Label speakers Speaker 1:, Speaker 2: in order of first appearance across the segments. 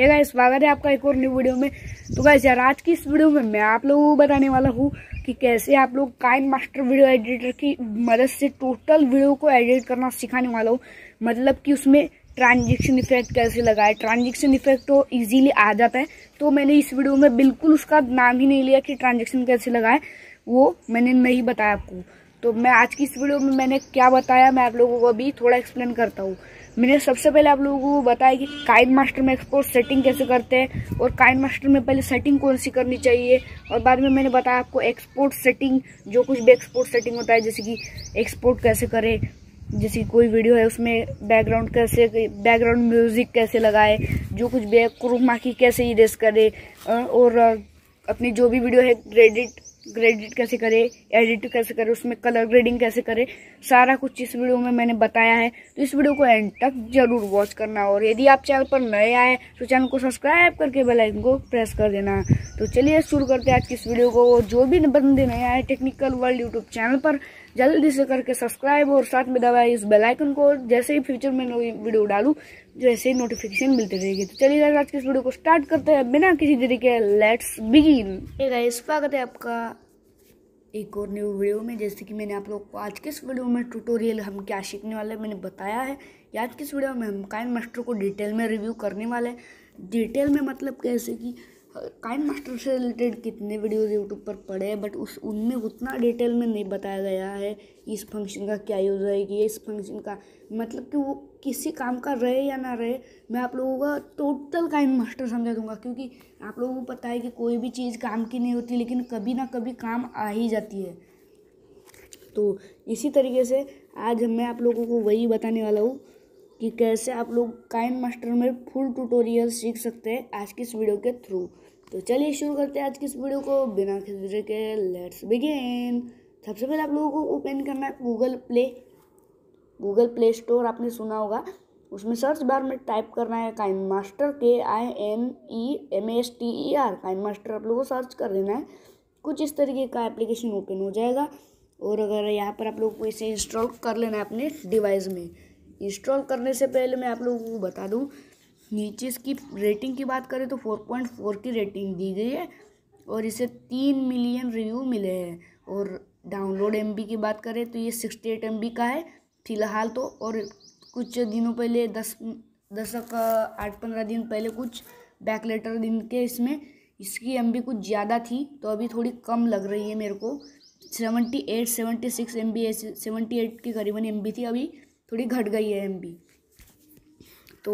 Speaker 1: ये गाय स्वागत है आपका एक और न्यू वीडियो में तो गाय यार आज की इस वीडियो में मैं आप लोगों को बताने वाला हूँ कि कैसे आप लोग काइन मास्टर वीडियो एडिटर की मदद से टोटल वीडियो को एडिट करना सिखाने वाला हूँ मतलब कि उसमें ट्रांजेक्शन इफेक्ट कैसे लगाए ट्रांजेक्शन इफेक्ट तो ईजीली आ जाता है तो मैंने इस वीडियो में बिल्कुल उसका नाम ही नहीं लिया कि ट्रांजेक्शन कैसे लगाए वो मैंने नहीं बताया आपको तो मैं आज की इस वीडियो में मैंने क्या बताया मैं आप लोगों को अभी थोड़ा एक्सप्लेन करता हूँ मैंने सबसे पहले आप लोगों को बताया कि काइन मास्टर में एक्सपोर्ट सेटिंग कैसे करते हैं और काइन मास्टर में पहले सेटिंग कौन सी करनी चाहिए और बाद में मैंने बताया आपको एक्सपोर्ट सेटिंग जो कुछ भी एक्सपोर्ट सेटिंग होता है जैसे कि एक्सपोर्ट कैसे करें जैसे कोई वीडियो है उसमें बैकग्राउंड कैसे बैकग्राउंड म्यूजिक कैसे लगाए जो कुछ भी है क्रोमा की कैसे इरेज करे और अपनी जो भी वीडियो है क्रेडिट ग्रेडिट कैसे करें एडिट कैसे करें उसमें कलर ग्रेडिंग कैसे करें सारा कुछ इस वीडियो में मैंने बताया है तो इस वीडियो को एंड तक जरूर वॉच करना और यदि आप चैनल पर नए आए तो चैनल को सब्सक्राइब करके बेल आइकन को प्रेस कर देना तो चलिए शुरू करते हैं आज की इस वीडियो को जो भी बंदे नए आए टेक्निकल वर्ल्ड यूट्यूब चैनल पर जल्दी से करके सब्सक्राइब और साथ में दबाए इस बेल आइकन को जैसे ही फ्यूचर में वीडियो डालूँ जैसे ही नोटिफिकेशन मिलती रहेगी तो चलिए आज के इस वीडियो को स्टार्ट करते हैं बिना किसी तरीके लेट्स बिगिन स्वागत है आपका एक और न्यू वीडियो में जैसे कि मैंने आप लोग को आज के इस वीडियो में ट्यूटोरियल हम क्या सीखने वाले मैंने बताया है आज के इस वीडियो में हम काइन मास्टर को डिटेल में रिव्यू करने वाले हैं डिटेल में मतलब कैसे कि काइन मास्टर से रिलेटेड कितने वीडियोस यूट्यूब पर पड़े हैं बट उस उनमें उतना डिटेल में नहीं बताया गया है इस फंक्शन का क्या यूज़ है कि इस फंक्शन का मतलब कि वो किसी काम का रहे या ना रहे मैं आप लोगों का टोटल काइन मास्टर समझा दूंगा क्योंकि आप लोगों को पता है कि कोई भी चीज़ काम की नहीं होती लेकिन कभी ना कभी काम आ ही जाती है तो इसी तरीके से आज मैं आप लोगों को वही बताने वाला हूँ कि कैसे आप लोग काइन मास्टर में फुल ट्यूटोरियल सीख सकते हैं आज की इस वीडियो के थ्रू तो चलिए शुरू करते हैं आज की इस वीडियो को बिना किसी के लेट्स बिगेन सबसे पहले आप लोगों को ओपन करना है Google Play Google Play Store आपने सुना होगा उसमें सर्च बार में टाइप करना है काइन मास्टर के I N E M S T E R KineMaster आप लोगों को सर्च कर देना है कुछ इस तरीके का एप्लीकेशन ओपन हो जाएगा और अगर यहाँ पर आप लोग को इसे इंस्टॉल कर लेना है अपने डिवाइस में इंस्टॉल करने से पहले मैं आप लोगों को बता दूँ नीचे इसकी रेटिंग की बात करें तो 4.4 की रेटिंग दी गई है और इसे तीन मिलियन रिव्यू मिले हैं और डाउनलोड एम की बात करें तो ये सिक्सटी एट एम का है फ़िलहाल तो और कुछ दिनों पहले दस दस आठ पंद्रह दिन पहले कुछ बैक लेटर दिन के इसमें इसकी एम कुछ ज़्यादा थी तो अभी थोड़ी कम लग रही है मेरे को seventy eight seventy six M B seventy eight के करीबन एम थी अभी थोड़ी घट गई है एम तो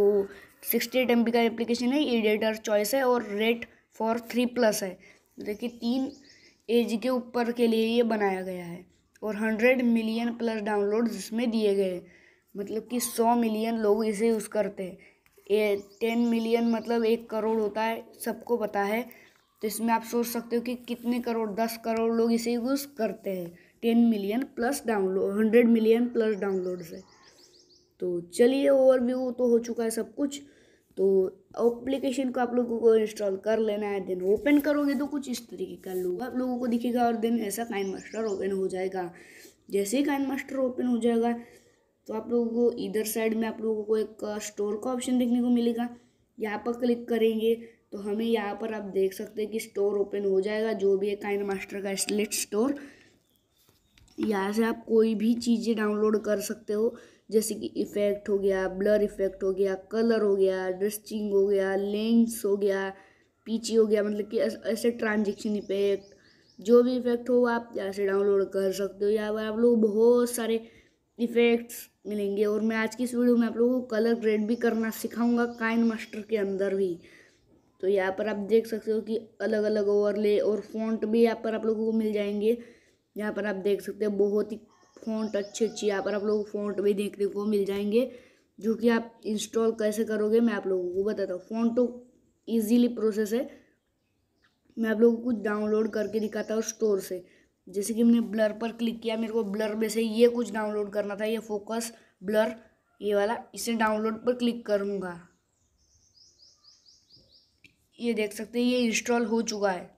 Speaker 1: सिक्सटी एट एम का एप्लीकेशन है एडिटर चॉइस है और रेट फॉर थ्री प्लस है देखिए तीन एज के ऊपर के लिए ये बनाया गया है और हंड्रेड मिलियन प्लस डाउनलोड इसमें दिए गए हैं मतलब कि सौ मिलियन लोग इसे यूज़ करते हैं ए टेन मिलियन मतलब एक करोड़ होता है सबको पता है तो इसमें आप सोच सकते हो कि कितने करोड़ दस करोड़ लोग इसे यूज़ करते हैं ten million plus download hundred million plus download से तो चलिए ओवरव्यू तो हो चुका है सब कुछ तो एप्लीकेशन को आप लोगों को इंस्टॉल कर लेना है देन ओपन करोगे तो कुछ इस तरीके का लोग आप लोगों को दिखेगा और देन ऐसा काइन मास्टर ओपन हो जाएगा जैसे ही काइन मास्टर ओपन हो जाएगा तो आप लोगों को इधर साइड में आप लोगों को एक स्टोर का ऑप्शन देखने को मिलेगा यहाँ पर क्लिक करेंगे तो हमें यहाँ पर आप देख सकते हैं कि स्टोर ओपन हो जाएगा जो भी है काइन मास्टर का स्लिट स्टोर यहाँ से आप कोई भी चीज़ें डाउनलोड कर सकते हो जैसे कि इफ़ेक्ट हो गया ब्लर इफ़ेक्ट हो गया कलर हो गया डस्टिंग हो गया लेंस हो गया पीछे हो गया मतलब कि ऐसे ट्रांजेक्शन इफ़ेक्ट जो भी इफ़ेक्ट हो आप यहाँ से डाउनलोड कर सकते हो या आप लोग बहुत सारे इफ़ेक्ट्स मिलेंगे और मैं आज की इस वीडियो में आप लोगों को कलर ग्रेड भी करना सिखाऊंगा काइन मास्टर के अंदर भी तो यहाँ पर आप देख सकते हो कि अलग अलग ओवरले और फॉन्ट भी यहाँ पर आप लोगों को मिल जाएंगे यहाँ पर आप देख सकते हो बहुत ही फ़ॉन्ट अच्छी अच्छी यहाँ पर आप लोग फ़ॉन्ट भी देखने को मिल जाएंगे जो कि आप इंस्टॉल कैसे करोगे मैं आप लोगों को बताता हूँ फ़ॉन्ट तो ईजीली प्रोसेस है मैं आप लोगों को कुछ डाउनलोड करके दिखाता हूँ स्टोर से जैसे कि मैंने ब्लर पर क्लिक किया मेरे को ब्लर में से ये कुछ डाउनलोड करना था ये फोकस ब्लर ये वाला इसे डाउनलोड पर क्लिक करूँगा ये देख सकते हैं ये इंस्टॉल हो चुका है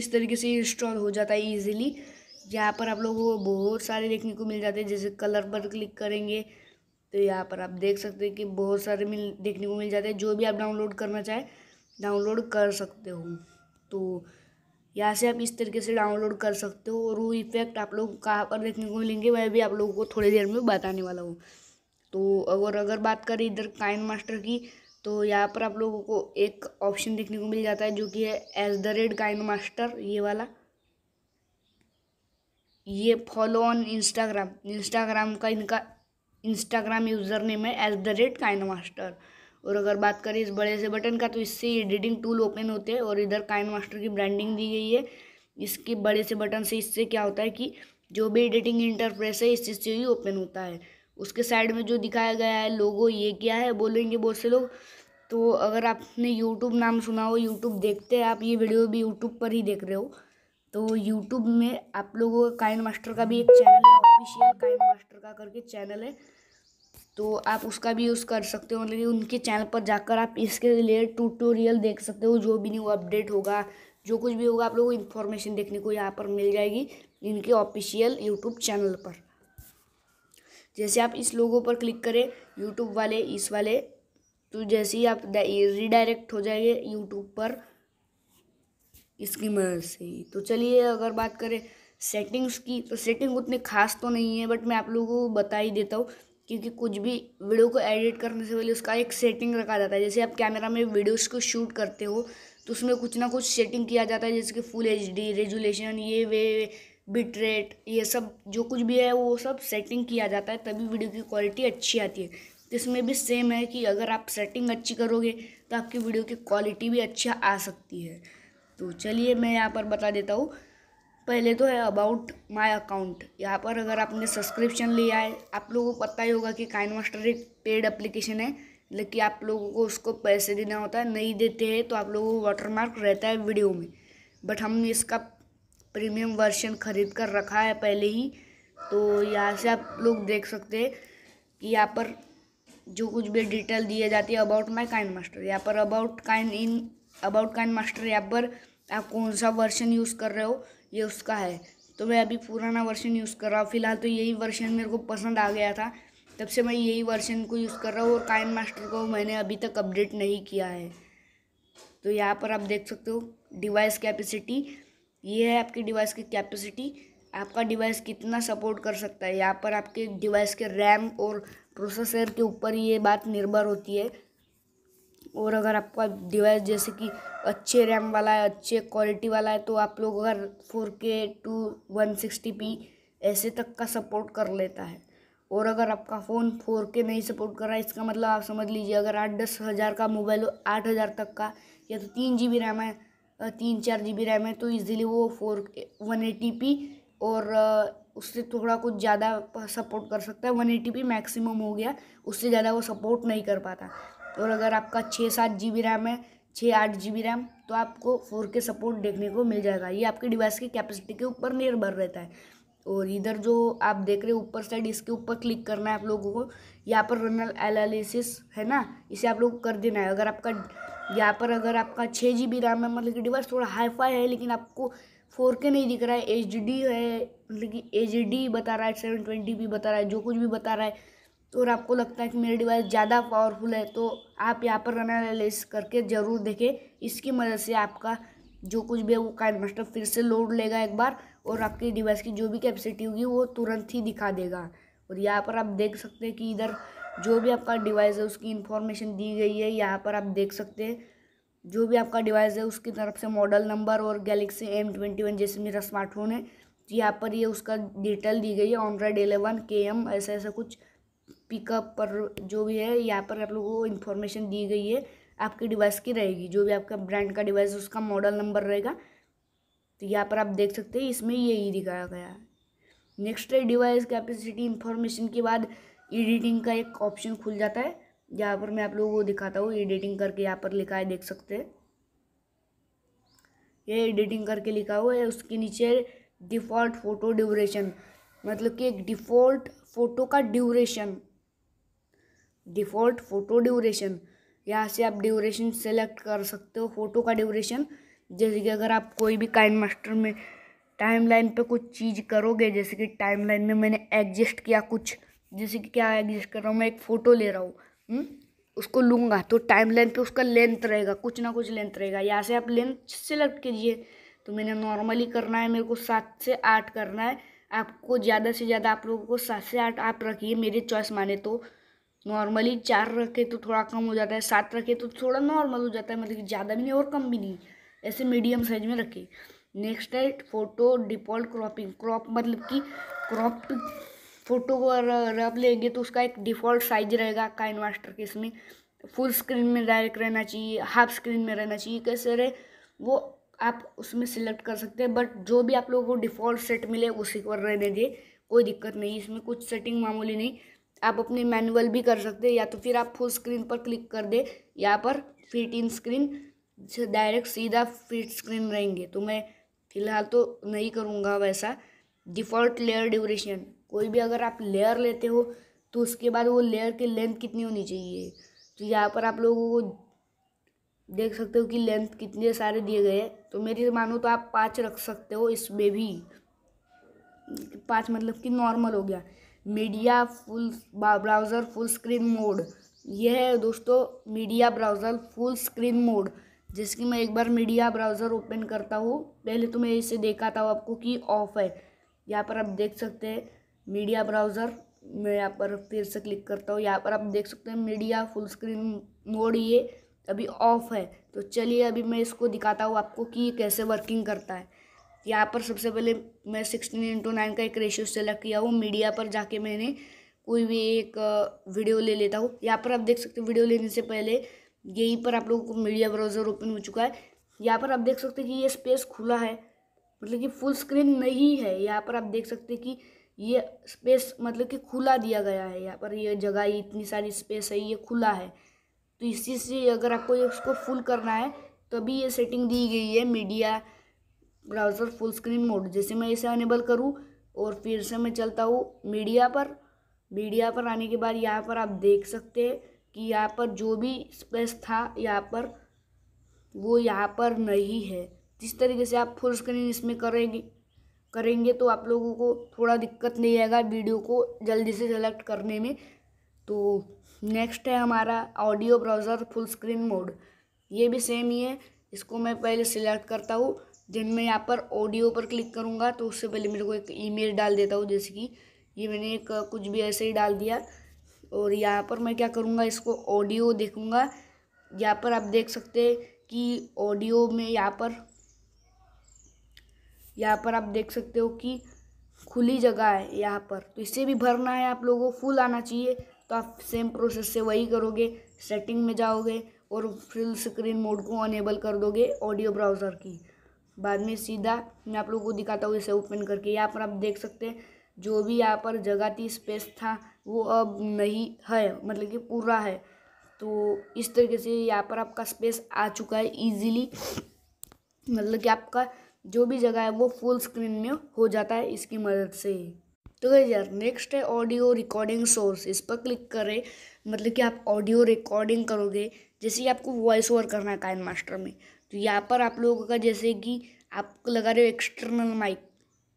Speaker 1: इस तरीके से इंस्टॉल हो जाता है ईजिली यहाँ पर आप लोगों को बहुत सारे देखने को मिल जाते हैं जैसे कलर पर क्लिक करेंगे तो यहाँ पर आप देख सकते हैं कि बहुत सारे मिल देखने को मिल जाते हैं जो भी आप डाउनलोड करना चाहें डाउनलोड कर सकते हो तो यहाँ से आप इस तरीके से डाउनलोड कर सकते हो और वो इफेक्ट आप लोग कहाँ पर देखने को मिलेंगे मैं भी आप लोगों को थोड़ी देर में बताने वाला हूँ तो अगर अगर बात करें इधर काइन मास्टर की तो यहाँ पर आप लोगों को एक ऑप्शन देखने को मिल जाता है जो कि है at the rate KineMaster ये वाला ये फॉलो ऑन इंस्टाग्राम इंस्टाग्राम का इनका इंस्टाग्राम यूज़र नेम है at the rate KineMaster और अगर बात करें इस बड़े से बटन का तो इससे एडिटिंग टूल ओपन होते हैं और इधर काइन मास्टर की ब्रांडिंग दी गई है इसके बड़े से बटन से इससे क्या होता है कि जो भी एडिटिंग इंटरप्रेस है इस चीज़ से ही ओपन होता है उसके साइड में जो दिखाया गया है लोगो ये क्या है बोलेंगे बहुत से लोग तो अगर आपने यूट्यूब नाम सुना हो यूट्यूब देखते हैं आप ये वीडियो भी यूट्यूब पर ही देख रहे हो तो यूट्यूब में आप लोगों का काइन मास्टर का भी एक चैनल है ऑफिशियल काइन मास्टर का करके चैनल है तो आप उसका भी यूज़ कर सकते हो मतलब उनके चैनल पर जाकर आप इसके रिलेटेड ट्यूटोरियल देख सकते हो जो भी न्यू अपडेट होगा जो कुछ भी होगा आप लोगों को इन्फॉर्मेशन देखने को यहाँ पर मिल जाएगी इनके ऑफिशियल यूट्यूब चैनल पर जैसे आप इस लोगों पर क्लिक करें यूट्यूब वाले इस वाले तो जैसे ही आप रिडायरेक्ट हो जाएंगे यूट्यूब पर इसकी मदद से ही तो चलिए अगर बात करें सेटिंग्स की तो सेटिंग उतनी खास तो नहीं है बट मैं आप लोगों को बता ही देता हूँ क्योंकि कुछ भी वीडियो को एडिट करने से पहले उसका एक सेटिंग रखा जाता है जैसे आप कैमरा में वीडियोस को शूट करते हो तो उसमें कुछ ना कुछ सेटिंग किया जाता है जैसे कि फुल एच डी रेजुलेशन ये वे बिटरेट ये सब जो कुछ भी है वो सब सेटिंग किया जाता है तभी वीडियो की क्वालिटी अच्छी आती है तो इसमें भी सेम है कि अगर आप सेटिंग अच्छी करोगे तो आपकी वीडियो की क्वालिटी भी अच्छा आ सकती है तो चलिए मैं यहाँ पर बता देता हूँ पहले तो है अबाउट माय अकाउंट यहाँ पर अगर आपने सब्सक्रिप्शन लिया है आप लोगों को पता ही होगा कि काइन मास्टर एक पेड एप्लीकेशन है लेकिन मतलब आप लोगों को उसको पैसे देना होता है नहीं देते हैं तो आप लोगों को वाटरमार्क रहता है वीडियो में बट हमने इसका प्रीमियम वर्जन ख़रीद कर रखा है पहले ही तो यहाँ से आप लोग देख सकते हैं कि यहाँ पर जो कुछ भी डिटेल दिए जाती है अबाउट माई काइन मास्टर यहाँ पर अबाउट काइन इन अबाउट काइन मास्टर यहाँ पर आप कौन सा वर्जन यूज़ कर रहे हो ये उसका है तो मैं अभी पुराना वर्जन यूज़ कर रहा हूँ फिलहाल तो यही वर्जन मेरे को पसंद आ गया था तब से मैं यही वर्जन को यूज़ कर रहा हूँ और काइन मास्टर को मैंने अभी तक अपडेट नहीं किया है तो यहाँ पर आप देख सकते हो डिवाइस कैपेसिटी ये है आपकी डिवाइस की कैपेसिटी आपका डिवाइस कितना सपोर्ट कर सकता है यहाँ पर आपके डिवाइस के रैम और प्रोसेसर के ऊपर ये बात निर्भर होती है और अगर आपका डिवाइस जैसे कि अच्छे रैम वाला है अच्छे क्वालिटी वाला है तो आप लोग अगर फोर के टू वन सिक्सटी पी ऐसे तक का सपोर्ट कर लेता है और अगर आपका फ़ोन फोर के नहीं सपोर्ट कर रहा है इसका मतलब आप समझ लीजिए अगर आठ दस हज़ार का मोबाइल हो आठ हज़ार तक का या तो तीन जी बी रैम है तीन चार जी बी रैम है तो ईज़िली वो फोर वन एटी पी और उससे थोड़ा कुछ ज़्यादा सपोर्ट कर सकता है वन एटी पी मैक्सिमम हो गया उससे ज़्यादा वो सपोर्ट नहीं कर पाता और अगर आपका छः सात जी बी रैम है छः आठ जी बी रैम तो आपको फोर के सपोर्ट देखने को मिल जाएगा ये आपके डिवाइस की कैपेसिटी के ऊपर निर्भर रहता है और इधर जो आप देख रहे हो ऊपर साइड इसके ऊपर क्लिक करना है आप लोगों को यहाँ पर रनल एनालिसिस है ना इसे आप लोग कर देना है अगर आपका यहाँ पर अगर आपका छः जी बी रैम है मतलब कि डिवाइस थोड़ा हाई फाई है लेकिन आपको फोर के नहीं दिख रहा है एच डी है मतलब कि एच डी बता रहा है सेवन ट्वेंटी भी बता रहा है जो कुछ भी बता रहा है तो और आपको लगता है कि मेरी डिवाइस ज़्यादा पावरफुल है तो आप यहाँ पर रन एनालिस करके ज़रूर देखें इसकी मदद से आपका जो कुछ भी है वो काइन मास्टर फिर से लोड लेगा एक बार और आपकी डिवाइस की जो भी कैपेसिटी होगी वो तुरंत ही दिखा देगा और यहाँ पर आप देख सकते हैं कि इधर जो भी आपका डिवाइस है उसकी इन्फॉर्मेशन दी गई है यहाँ पर आप देख सकते हैं जो भी आपका डिवाइस है उसकी तरफ से मॉडल नंबर और गैलेक्सी एम ट्वेंटी वन जैसे मेरा स्मार्टफोन है यहाँ पर ये उसका डिटेल दी गई है ऑनड्राइड एलेवन के एम ऐसा ऐसा कुछ पिकअप पर जो भी है यहाँ पर आप लोगों को इन्फॉर्मेशन दी गई है आपके डिवाइस की रहेगी जो भी आपका ब्रांड का डिवाइस उसका मॉडल नंबर रहेगा तो यहाँ पर आप देख सकते हैं इसमें यही दिखाया गया है नेक्स्ट है डिवाइस कैपेसिटी इन्फॉर्मेशन के बाद एडिटिंग का एक ऑप्शन खुल जाता है यहाँ पर मैं आप लोगों को दिखाता हूँ एडिटिंग करके यहाँ पर लिखा है देख सकते हैं ये एडिटिंग करके लिखा हुआ है उसके नीचे डिफ़ॉल्ट फ़ोटो ड्यूरेशन मतलब कि एक डिफ़ॉल्ट फ़ोटो का ड्यूरेशन डिफ़ॉल्ट फ़ोटो ड्यूरेशन यहाँ से आप ड्यूरेशन सेलेक्ट कर सकते हो फ़ोटो का ड्यूरेशन जैसे कि अगर आप कोई भी काइन मास्टर में टाइम लाइन पर कुछ चीज़ करोगे जैसे कि टाइम लाइन में मैंने एडजस्ट किया कुछ जैसे कि क्या एडजस्ट कर रहा हूँ मैं एक फ़ोटो ले रहा हूँ हम्म, उसको लूँगा तो टाइम लाइन पे उसका लेंथ रहेगा कुछ ना कुछ लेंथ रहेगा यहाँ से आप लेंथ सेलेक्ट कीजिए तो मैंने नॉर्मली करना है मेरे को सात से आठ करना है आपको ज़्यादा से ज़्यादा आप लोगों को सात से आठ आप रखिए मेरी चॉइस माने तो नॉर्मली चार रखे तो थोड़ा कम हो जाता है सात रखे तो थोड़ा नॉर्मल हो जाता है मतलब कि ज़्यादा भी नहीं और कम भी नहीं ऐसे मीडियम साइज में रखे नेक्स्ट है फोटो डिफॉल्ट क्रॉपिंग क्रॉप मतलब कि क्रॉप फोटो को रब लेंगे तो उसका एक डिफ़ॉल्ट साइज रहेगा काइन मास्टर के इसमें फुल स्क्रीन में डायरेक्ट रहना चाहिए हाफ स्क्रीन में रहना चाहिए कैसे रहे वो आप उसमें सिलेक्ट कर सकते हैं बट जो भी आप लोगों को डिफ़ॉल्ट सेट मिले उसी पर रहने दिए कोई दिक्कत नहीं इसमें कुछ सेटिंग मामूली नहीं आप अपने मैनुअल भी कर सकते हैं या तो फिर आप फुल स्क्रीन पर क्लिक कर दे यहाँ पर फिट इन स्क्रीन डायरेक्ट सीधा फिट स्क्रीन रहेंगे तो मैं फ़िलहाल तो नहीं करूँगा वैसा डिफ़ॉल्ट लेयर ड्यूरेशन कोई भी अगर आप लेयर लेते हो तो उसके बाद वो लेयर की लेंथ कितनी होनी चाहिए तो यहाँ पर आप लोगों को देख सकते हो कि लेंथ कितने सारे दिए गए हैं तो मेरी मानो तो आप पाँच रख सकते हो इसमें भी पाँच मतलब कि नॉर्मल हो गया media full browser full screen mode यह है दोस्तों media browser full screen mode जिसकी मैं एक बार मीडिया ब्राउज़र ओपन करता हूँ पहले तो मैं इसे देखा हूँ आपको कि ऑफ़ है यहाँ पर आप देख सकते हैं मीडिया ब्राउज़र मैं यहाँ पर फिर से क्लिक करता हूँ यहाँ पर आप देख सकते हैं मीडिया फुल स्क्रीन मोड ये अभी ऑफ़ है तो चलिए अभी मैं इसको दिखाता हूँ आपको कि कैसे वर्किंग करता है यहाँ पर सबसे पहले मैं सिक्सटीन इंटू नाइन का एक रेशियो सेलेक्ट किया हूँ मीडिया पर जाके मैंने कोई भी एक वीडियो ले लेता हूँ यहाँ पर आप देख सकते हो वीडियो लेने से पहले यहीं पर आप लोगों को मीडिया ब्राउज़र ओपन हो चुका है यहाँ पर आप देख सकते कि ये स्पेस खुला है मतलब कि फुल स्क्रीन नहीं है यहाँ पर आप देख सकते कि ये स्पेस मतलब कि खुला दिया गया है यहाँ पर ये जगह इतनी सारी स्पेस है ये खुला है तो इसी से अगर आपको इसको फुल करना है तो ये सेटिंग दी गई है media browser full screen mode जैसे मैं इसे अनेबल करूँ और फिर से मैं चलता हूँ मीडिया पर मीडिया पर आने के बाद यहाँ पर आप देख सकते हैं कि यहाँ पर जो भी स्पेस था यहाँ पर वो यहाँ पर नहीं है जिस तरीके से आप फुल स्क्रीन इसमें करेंगे करेंगे तो आप लोगों को थोड़ा दिक्कत नहीं आएगा वीडियो को जल्दी से सेलेक्ट करने में तो नेक्स्ट है हमारा audio browser full screen mode ये भी सेम ही है इसको मैं पहले सिलेक्ट करता हूँ जब मैं यहाँ पर ऑडियो पर क्लिक करूँगा तो उससे पहले मेरे को एक ईमेल डाल देता हूँ जैसे कि ये मैंने एक कुछ भी ऐसे ही डाल दिया और यहाँ पर मैं क्या करूँगा इसको ऑडियो देखूँगा यहाँ पर आप देख सकते कि ऑडियो में यहाँ पर यहाँ पर आप देख सकते हो कि खुली जगह है यहाँ पर तो इसे भी भरना है आप लोगों को फुल आना चाहिए तो आप सेम प्रोसेस से वही करोगे सेटिंग में जाओगे और फुल स्क्रीन मोड को अनेबल कर दोगे ऑडियो ब्राउज़र की बाद में सीधा मैं आप लोगों को दिखाता हूँ इसे ओपन करके यहाँ पर आप देख सकते हैं जो भी यहाँ पर जगह थी स्पेस था वो अब नहीं है मतलब कि पूरा है तो इस तरीके से यहाँ पर आपका स्पेस आ चुका है इजीली मतलब कि आपका जो भी जगह है वो फुल स्क्रीन में हो जाता है इसकी मदद से तो यार नेक्स्ट है ऑडियो रिकॉर्डिंग सोर्स इस पर क्लिक करें मतलब कि आप ऑडियो रिकॉर्डिंग करोगे जैसे कि आपको वॉइस ओवर करना है काइन मास्टर में तो यहाँ पर आप लोगों का जैसे कि आप लगा रहे हो एक्सटर्नल माइक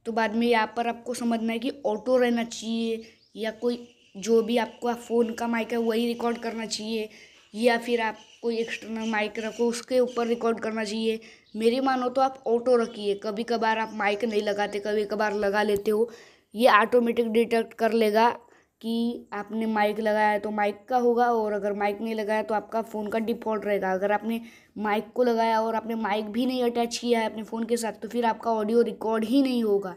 Speaker 1: तो बाद में यहाँ पर आपको समझना है कि ऑटो रहना चाहिए या कोई जो भी आपको फ़ोन का माइक है वही रिकॉर्ड करना चाहिए या फिर आप कोई एक्सटर्नल माइक रखो उसके ऊपर रिकॉर्ड करना चाहिए मेरी मानो तो आप ऑटो रखिए कभी कभार आप माइक नहीं लगाते कभी कभार लगा लेते हो ये ऑटोमेटिक डिटेक्ट कर लेगा कि आपने माइक लगाया है तो माइक का होगा और अगर माइक नहीं लगाया तो आपका फ़ोन का डिफ़ॉल्ट रहेगा अगर आपने माइक को लगाया और आपने माइक भी नहीं अटैच किया है अपने फ़ोन के साथ तो फिर आपका ऑडियो रिकॉर्ड ही नहीं होगा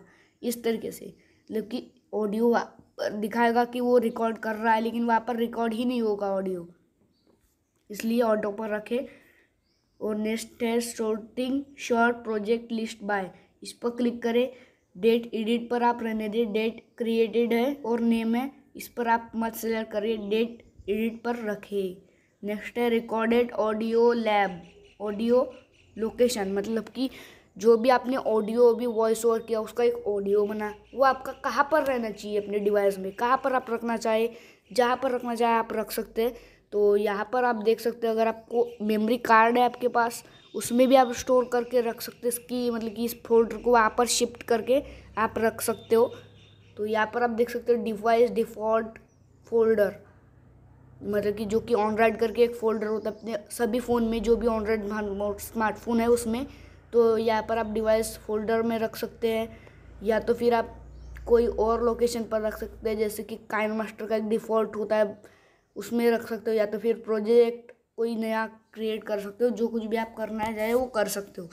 Speaker 1: इस तरीके से मतलब कि ऑडियो दिखाएगा कि वो रिकॉर्ड कर रहा है लेकिन वहाँ पर रिकॉर्ड ही नहीं होगा ऑडियो इसलिए ऑटो पर रखें और नेक्स्ट है sorting sort project list by इस पर क्लिक करें डेट एडिट पर आप रहने दें डेट क्रिएटेड है और नेम है इस पर आप मत सेलेक्ट करिए डेट एडिट पर रखें नेक्स्ट है recorded audio lab audio location मतलब कि जो भी आपने ऑडियो भी वॉइस ओवर किया उसका एक ऑडियो बना वो आपका कहाँ पर रहना चाहिए अपने डिवाइस में कहाँ पर आप रखना चाहे जहाँ पर रखना चाहे आप रख सकते हैं तो यहाँ पर आप देख सकते हैं अगर आपको मेमोरी कार्ड है आपके पास उसमें भी आप स्टोर करके रख सकते हैं इसकी मतलब कि इस फोल्डर को वहाँ पर शिफ्ट करके आप रख सकते हो तो यहाँ पर आप देख सकते हो डिवाइस डिफ़ॉल्ट फोल्डर मतलब कि जो कि ऑनराइड करके एक फोल्डर होता है अपने सभी फ़ोन में जो भी ऑनराइड स्मार्टफोन है उसमें तो यहाँ पर आप डिवाइस फोल्डर में रख सकते हैं या तो फिर आप कोई और लोकेशन पर रख सकते हैं जैसे कि काइन मास्टर का एक डिफ़ॉल्ट होता है उसमें रख सकते हो या तो फिर प्रोजेक्ट कोई नया क्रिएट कर सकते हो जो कुछ भी आप करना चाहे वो कर सकते हो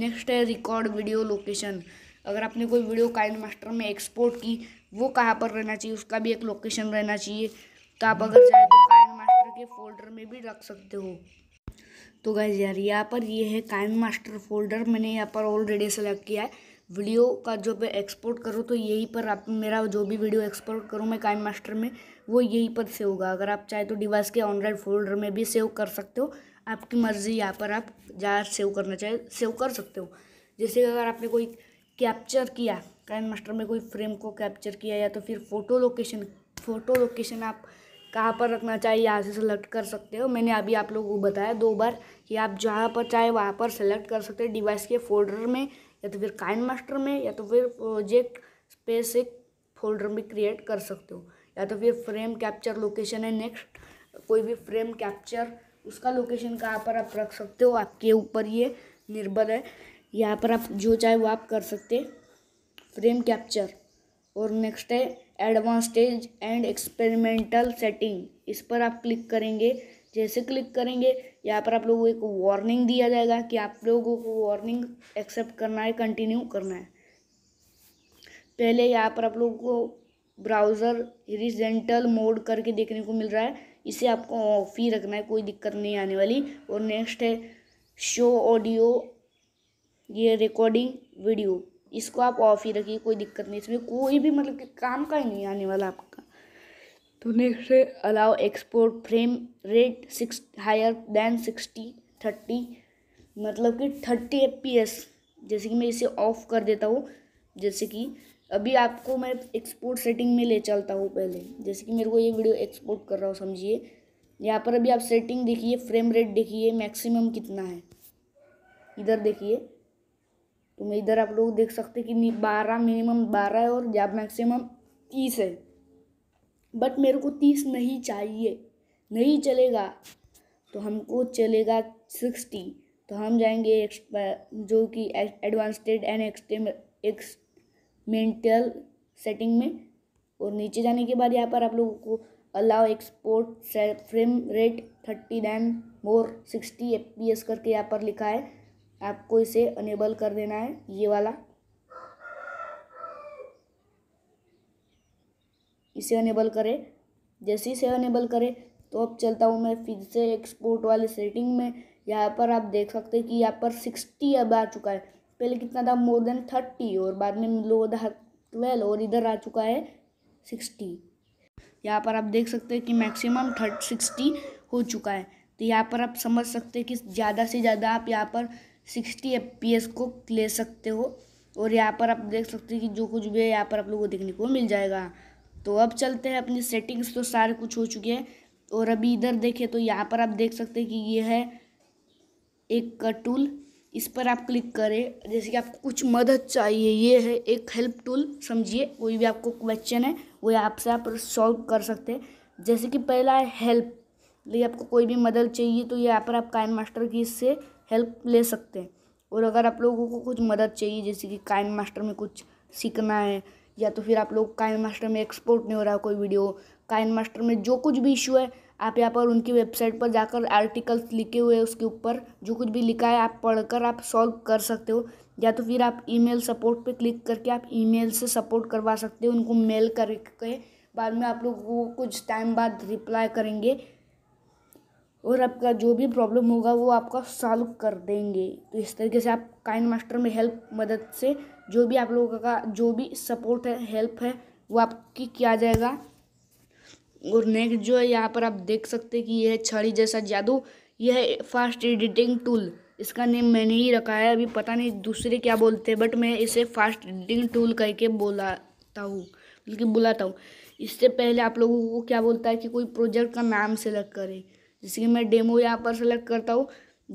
Speaker 1: नेक्स्ट है रिकॉर्ड वीडियो लोकेशन अगर आपने कोई वीडियो काइन मास्टर में एक्सपोर्ट की वो कहाँ पर रहना चाहिए उसका भी एक लोकेशन रहना चाहिए तो आप अगर चाहे तो काइन मास्टर के फोल्डर में भी रख सकते हो तो गैज यार यहाँ पर ये है काइन मास्टर फोल्डर मैंने यहाँ पर ऑलरेडी सेलेक्ट किया है वीडियो का जो मैं एक्सपोर्ट करूँ तो यहीं पर आप मेरा जो भी वीडियो एक्सपोर्ट करूँ मैं काइन मास्टर में वो यहीं पर सेव होगा अगर आप चाहे तो डिवाइस के ऑनलाइन फोल्डर में भी सेव कर सकते हो आपकी मर्ज़ी यहाँ पर आप जहाँ सेव करना चाहे सेव कर सकते हो जैसे अगर आपने कोई कैप्चर किया काइन मास्टर में कोई फ्रेम को कैप्चर किया या तो फिर फ़ोटो लोकेशन फ़ोटो लोकेशन आप कहाँ पर रखना चाहिए यहाँ से सेलेक्ट कर सकते हो मैंने अभी आप लोगों को बताया दो बार कि आप जहाँ पर चाहे वहाँ पर सेलेक्ट कर सकते हो डिवाइस के फोल्डर में या तो फिर काइन मास्टर में या तो फिर प्रोजेक्ट स्पेस एक फोल्डर में क्रिएट कर सकते हो या तो फिर फ्रेम कैप्चर लोकेशन है नेक्स्ट कोई भी फ्रेम कैप्चर उसका लोकेशन कहाँ पर आप रख सकते हो आपके ऊपर ये निर्भर है यहाँ पर आप जो चाहे वो आप कर सकते फ्रेम कैप्चर और नेक्स्ट है advance stage and experimental setting इस पर आप क्लिक करेंगे जैसे क्लिक करेंगे यहाँ पर आप लोगों को एक वार्निंग दिया जाएगा कि आप लोगों को वार्निंग एक्सेप्ट करना है कंटिन्यू करना है पहले यहाँ पर आप लोगों को ब्राउज़र रिजेंटल मोड करके देखने को मिल रहा है इसे आपको ऑफ ही रखना है कोई दिक्कत नहीं आने वाली और नेक्स्ट है शो ऑडियो ये रिकॉर्डिंग वीडियो इसको आप ऑफ ही रखिए कोई दिक्कत नहीं इसमें कोई भी मतलब कि काम का ही नहीं आने वाला आपका तो नेक्स्ट है allow export frame rate six higher than sixty thirty मतलब कि थर्टी एफ पी एस जैसे कि मैं इसे ऑफ कर देता हूँ जैसे कि अभी आपको मैं एक्सपोर्ट सेटिंग में ले चलता हूँ पहले जैसे कि मेरे को ये वीडियो एक्सपोर्ट कर रहा हूँ समझिए यहाँ पर अभी आप सेटिंग देखिए फ्रेम रेट देखिए मैक्सिमम कितना है इधर देखिए तो मैं इधर आप लोग देख सकते कि बारह मिनिमम बारह है और जब मैक्सिमम तीस है बट मेरे को तीस नहीं चाहिए नहीं चलेगा तो हमको चलेगा सिक्सटी तो हम जाएंगे जो कि एडवांस एंड एक्सटेम एक्स मेंटल सेटिंग में और नीचे जाने के बाद यहाँ पर आप लोगों को allow export frame rate thirty than more sixty F करके यहाँ पर लिखा है आपको इसे अनेबल कर देना है ये वाला इसे अनेबल करें जैसे इसे अनेबल करें तो अब चलता हूँ मैं फिर से एक्सपोर्ट वाले सेटिंग में यहाँ पर आप देख सकते हैं कि यहाँ पर सिक्सटी अब आ चुका है पहले कितना था मोर देन थर्टी और बाद में लो था ट्वेल्व और इधर आ चुका है सिक्सटी यहाँ पर आप देख सकते हैं कि मैक्सिमम थर्ट सिक्सटी हो चुका है तो यहाँ पर आप समझ सकते हैं कि ज़्यादा से ज़्यादा आप यहाँ पर सिक्सटी एफ को ले सकते हो और यहाँ पर आप देख सकते हैं कि जो कुछ भी है यहाँ पर आप लोगों को देखने को मिल जाएगा तो अब चलते हैं अपनी सेटिंग्स तो सारे कुछ हो चुके हैं और अभी इधर देखें तो यहाँ पर आप देख सकते हैं कि ये है एक टूल इस पर आप क्लिक करें जैसे कि आपको कुछ मदद चाहिए ये है एक हेल्प टूल समझिए कोई भी आपको क्वेश्चन है वो यहाँ आप सॉल्व कर सकते हैं जैसे कि पहला है हेल्प लेकिन आपको कोई भी मदद चाहिए तो यहाँ पर आप काइन मास्टर की इससे हेल्प ले सकते हैं और अगर आप लोगों को कुछ मदद चाहिए जैसे कि काइन मास्टर में कुछ सीखना है या तो फिर आप लोग काइन मास्टर में एक्सपोर्ट नहीं हो रहा कोई वीडियो काइन मास्टर में जो कुछ भी इशू है आप यहाँ पर उनकी वेबसाइट पर जाकर आर्टिकल्स लिखे हुए हैं उसके ऊपर जो कुछ भी लिखा है आप पढ़कर आप सॉल्व कर सकते हो या तो फिर आप ईमेल सपोर्ट पे क्लिक करके आप ईमेल से सपोर्ट करवा सकते हो उनको मेल करके बाद में आप लोग वो कुछ टाइम बाद रिप्लाई करेंगे और आपका जो भी प्रॉब्लम होगा वो आपका सॉल्व कर देंगे तो इस तरीके से आप काइन मास्टर में हेल्प मदद से जो भी आप लोगों का जो भी सपोर्ट है हेल्प है वो आपकी किया जाएगा और नेक्स्ट जो है यहाँ पर आप देख सकते हैं कि यह छड़ी जैसा जादू यह है फास्ट एडिटिंग टूल इसका नेम मैंने ही रखा है अभी पता नहीं दूसरे क्या बोलते हैं बट मैं इसे फास्ट एडिटिंग टूल कह के बोलाता हूँ बल्कि बुलाता हूँ इससे पहले आप लोगों को क्या बोलता है कि कोई प्रोजेक्ट का नाम सेलेक्ट करें जैसे कि मैं डेमो यहाँ पर सेलेक्ट करता हूँ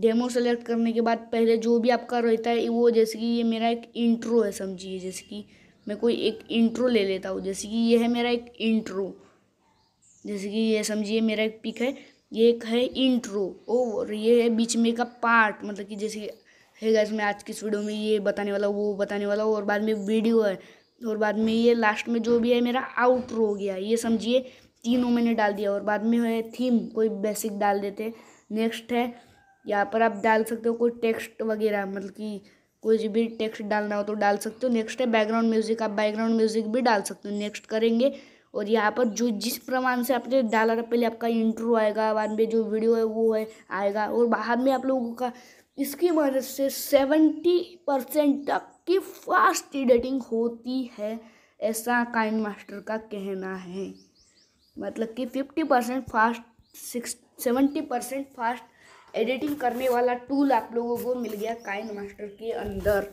Speaker 1: डेमो सेलेक्ट करने के बाद पहले जो भी आपका रहता है वो जैसे कि ये मेरा एक इंट्रो है समझिए जैसे कि मैं कोई एक इंट्रो ले लेता हूँ जैसे कि ये है मेरा एक इंट्रो जैसे कि ये समझिए मेरा एक पिक है ये एक है इंट्रो और ये है बीच में का पार्ट मतलब कि जैसे है गैस मैं आज की इस वीडियो में ये बताने वाला वो बताने वाला और बाद में वीडियो है और बाद में ये लास्ट में जो भी है मेरा आउट्रो हो गया ये समझिए तीनों मैंने डाल दिया और बाद में है थीम कोई बेसिक डाल देते नेक्स्ट है यहाँ पर आप डाल सकते हो कोई टेक्स्ट वगैरह मतलब कि कोई भी टेक्स्ट डालना हो तो डाल सकते हो नेक्स्ट है बैकग्राउंड म्यूजिक आप बैकग्राउंड म्यूजिक भी डाल सकते हो नेक्स्ट करेंगे और यहाँ पर जो जिस प्रमाण से आपने डाला था पहले आपका इंटरव्यू आएगा बाद में जो वीडियो है वो है आएगा और बाद में आप लोगों का इसकी मदद से सेवेंटी परसेंट तक की फास्ट एडिटिंग होती है ऐसा काइंड मास्टर का कहना है मतलब कि fifty percent fast six seventy percent fast editing करने वाला टूल आप लोगों को मिल गया काइन मास्टर के अंदर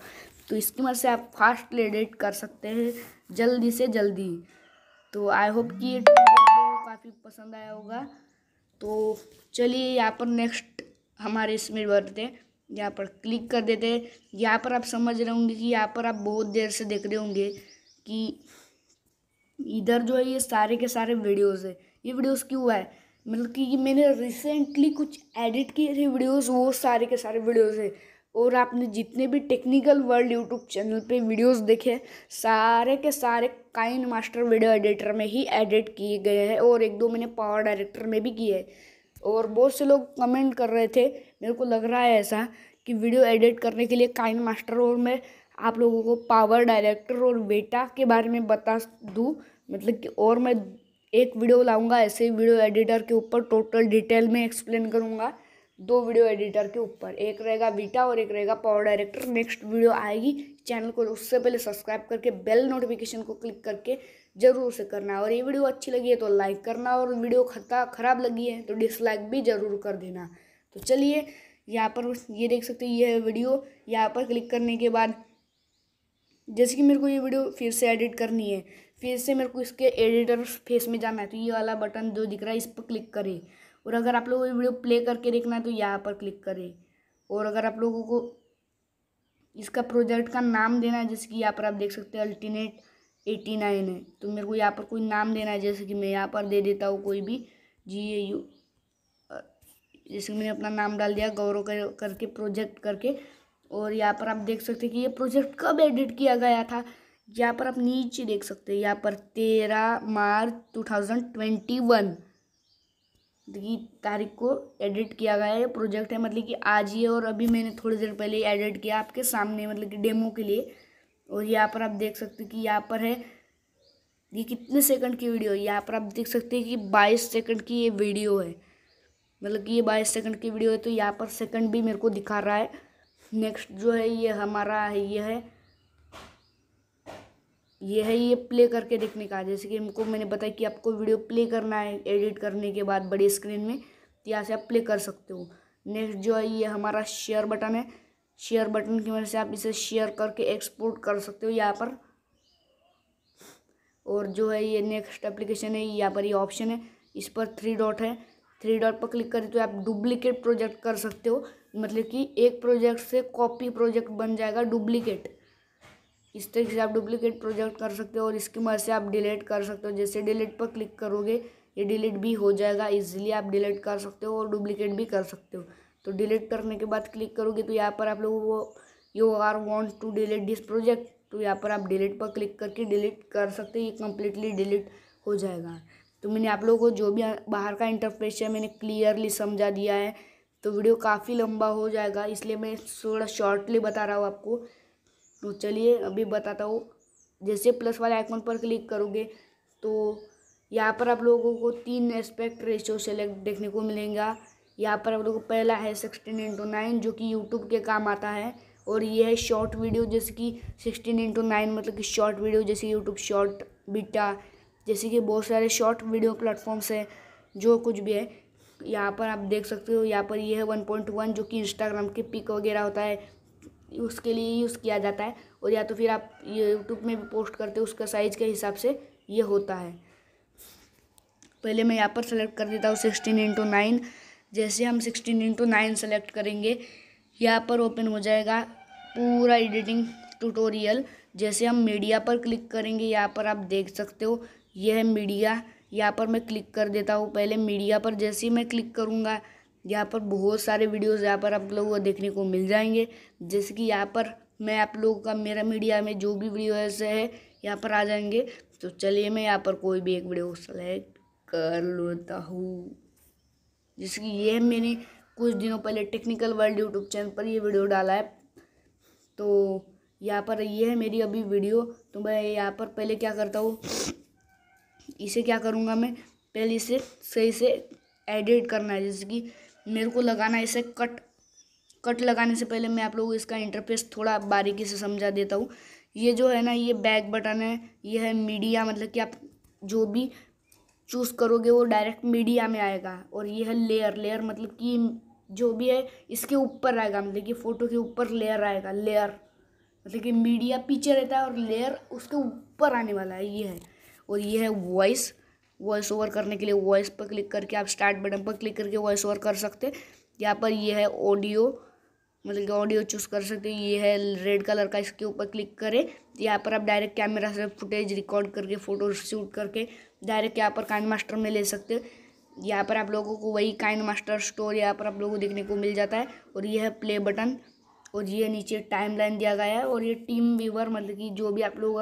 Speaker 1: तो इसकी मदद से आप फास्ट एडिट कर सकते हैं जल्दी से जल्दी तो आई होप कि ये काफ़ी पसंद आया होगा तो चलिए यहाँ पर नेक्स्ट हमारे इसमें बढ़ते हैं यहाँ पर क्लिक कर देते हैं यहाँ पर आप समझ रहे होंगे कि यहाँ पर आप बहुत देर से देख रहे होंगे कि इधर जो है ये सारे के सारे वीडियोस है ये वीडियोस क्यों है मतलब कि मैंने रिसेंटली कुछ एडिट किए थे वीडियोस वो सारे के सारे वीडियोस है और आपने जितने भी टेक्निकल वर्ल्ड यूट्यूब चैनल पे वीडियोस देखे सारे के सारे काइन मास्टर वीडियो एडिटर में ही एडिट किए गए हैं और एक दो मैंने पावर डायरेक्टर में भी किए और बहुत से लोग कमेंट कर रहे थे मेरे को लग रहा है ऐसा कि वीडियो एडिट करने के लिए काइन मास्टर और मैं आप लोगों को पावर डायरेक्टर और बेटा के बारे में बता दूँ मतलब कि और मैं एक वीडियो लाऊंगा ऐसे वीडियो एडिटर के ऊपर टोटल डिटेल में एक्सप्लेन करूँगा दो वीडियो एडिटर के ऊपर एक रहेगा वीटा और एक रहेगा पावर डायरेक्टर नेक्स्ट वीडियो आएगी चैनल को उससे पहले सब्सक्राइब करके बेल नोटिफिकेशन को क्लिक करके जरूर उसे करना और ये वीडियो अच्छी लगी है तो लाइक करना और वीडियो खता खराब लगी है तो डिसलाइक भी ज़रूर कर देना तो चलिए यहाँ पर ये देख सकते हो ये है वीडियो यहाँ पर क्लिक करने के बाद जैसे कि मेरे को ये वीडियो फिर से एडिट करनी है फिर से मेरे को इसके एडिटर फेस में जाना है तो ये वाला बटन जो दिख रहा है इस पर क्लिक करें और अगर आप लोगों को वीडियो प्ले करके देखना है तो यहाँ पर क्लिक करें और अगर आप लोगों को इसका प्रोजेक्ट का नाम देना है जैसे कि यहाँ पर आप देख सकते हैं अल्टीनेट एटी नाइन है तो मेरे को यहाँ पर कोई नाम देना है जैसे कि मैं यहाँ पर दे देता हूँ कोई भी जी ए यू जैसे मैंने अपना नाम डाल दिया गौरव कर, करके प्रोजेक्ट करके और यहाँ पर आप देख सकते हैं कि ये प्रोजेक्ट कब एडिट किया गया था यहाँ पर आप नीचे देख सकते हैं यहाँ पर तेरह March two thousand twenty one की तारीख को एडिट किया गया है प्रोजेक्ट है मतलब कि आज ही है और अभी मैंने थोड़ी देर पहले एडिट किया आपके सामने मतलब कि डेमो के लिए और यहाँ पर आप देख सकते हैं कि यहाँ पर है ये कितने सेकंड की वीडियो है यहाँ पर आप देख सकते हैं कि बाईस सेकंड की ये वीडियो है मतलब कि ये बाईस सेकंड की वीडियो है तो यहाँ पर सेकंड भी मेरे को दिखा रहा है नेक्स्ट जो है ये हमारा है ये है ये है ये प्ले करके देखने का जैसे कि हमको मैंने बताया कि आपको वीडियो प्ले करना है एडिट करने के बाद बड़ी स्क्रीन में तो यहाँ से आप प्ले कर सकते हो नेक्स्ट जो है ये हमारा शेयर बटन है शेयर बटन की वजह से आप इसे शेयर करके एक्सपोर्ट कर सकते हो यहाँ पर और जो है ये नेक्स्ट एप्लीकेशन है यहाँ पर ये ऑप्शन है इस पर थ्री डॉट है थ्री डॉट पर क्लिक करें तो आप डुप्लीकेट प्रोजेक्ट कर सकते हो मतलब कि एक प्रोजेक्ट से कॉपी प्रोजेक्ट बन जाएगा डुप्लीकेट इस तरीके से आप डुप्लीकेट प्रोजेक्ट कर सकते हो और इसकी मदद से आप डिलीट कर सकते हो जैसे डिलीट पर क्लिक करोगे ये डिलीट भी हो जाएगा इजीली आप डिलीट कर सकते हो और डुप्लीकेट भी कर सकते हो तो डिलीट करने के बाद क्लिक करोगे तो यहाँ पर आप लोगों को you are want to delete this project तो यहाँ पर आप डिलीट पर क्लिक करके डिलीट कर सकते हो ये कम्प्लीटली डिलीट हो जाएगा तो मैंने आप लोगों को जो भी बाहर का इंटरफेस है मैंने क्लियरली समझा दिया है तो वीडियो काफ़ी लंबा हो जाएगा इसलिए मैं थोड़ा शॉर्टली बता रहा हूँ आपको तो चलिए अभी बताता हूँ जैसे प्लस वाले आइकॉन पर क्लिक करोगे तो यहाँ पर आप लोगों को तीन एस्पेक्ट रेशियो सेलेक्ट देखने को मिलेगा यहाँ पर आप लोगों को पहला है सिक्सटीन इंटू नाइन जो कि यूट्यूब के काम आता है और ये है शॉर्ट वीडियो जैसे कि सिक्सटीन इंटू नाइन मतलब कि शॉर्ट वीडियो जैसे यूट्यूब शॉर्ट बीटा जैसे कि बहुत सारे शॉर्ट वीडियो प्लेटफॉर्म्स हैं जो कुछ भी है यहाँ पर आप देख सकते हो यहाँ पर ये है वन पॉइंट वन जो कि इंस्टाग्राम के पिक वगैरह होता है उसके लिए यूज़ किया जाता है और या तो फिर आप यूट्यूब में भी पोस्ट करते हो उसका साइज़ के हिसाब से ये होता है पहले मैं यहाँ पर सेलेक्ट कर देता हूँ सिक्सटीन इंटू नाइन जैसे हम सिक्सटीन इंटू नाइन सेलेक्ट करेंगे यहाँ पर ओपन हो जाएगा पूरा एडिटिंग ट्यूटोरियल जैसे हम मीडिया पर क्लिक करेंगे यहाँ पर आप देख सकते हो यह है मीडिया यहाँ पर मैं क्लिक कर देता हूँ पहले मीडिया पर जैसे ही मैं क्लिक करूँगा यहाँ पर बहुत सारे वीडियोस यहाँ पर आप लोगों को देखने को मिल जाएंगे जैसे कि यहाँ पर मैं आप लोगों का मेरा मीडिया में जो भी वीडियो ऐसे है यहाँ पर आ जाएंगे तो चलिए मैं यहाँ पर कोई भी एक वीडियो सेलेक्ट कर लेता हूँ जैसे कि ये मैंने कुछ दिनों पहले टेक्निकल वर्ल्ड यूट्यूब चैनल पर ये वीडियो डाला है तो यहाँ पर ये है मेरी अभी वीडियो तो मैं यहाँ पर पहले क्या करता हूँ इसे क्या करूँगा मैं पहले इसे सही से एडिट करना है जैसे कि मेरे को लगाना इसे कट कट लगाने से पहले मैं आप लोगों को इसका इंटरफेस थोड़ा बारीकी से समझा देता हूँ ये जो है ना ये बैक बटन है ये है मीडिया मतलब कि आप जो भी चूज़ करोगे वो डायरेक्ट मीडिया में आएगा और ये है लेयर लेयर मतलब कि जो भी है इसके ऊपर आएगा मतलब कि फ़ोटो के ऊपर लेयर आएगा लेयर मतलब कि मीडिया पीछे रहता है और लेयर उसके ऊपर आने वाला है ये है और ये है वॉइस वॉइस ओवर करने के लिए वॉइस पर क्लिक करके आप स्टार्ट बटन पर क्लिक करके वॉइस ओवर कर सकते हैं यहाँ पर ये है ऑडियो मतलब कि ऑडियो चूज कर सकते ये है रेड कलर का इसके ऊपर क्लिक करें यहाँ पर आप डायरेक्ट कैमरा से फुटेज रिकॉर्ड करके फ़ोटो शूट करके डायरेक्ट यहाँ पर काइन मास्टर में ले सकते यहाँ पर आप लोगों को वही काइन मास्टर स्टोर यहाँ पर आप लोगों को देखने को मिल जाता है और ये है प्ले बटन और ये नीचे टाइम लाइन दिया गया है और ये टीम व्यूवर मतलब कि जो भी आप लोग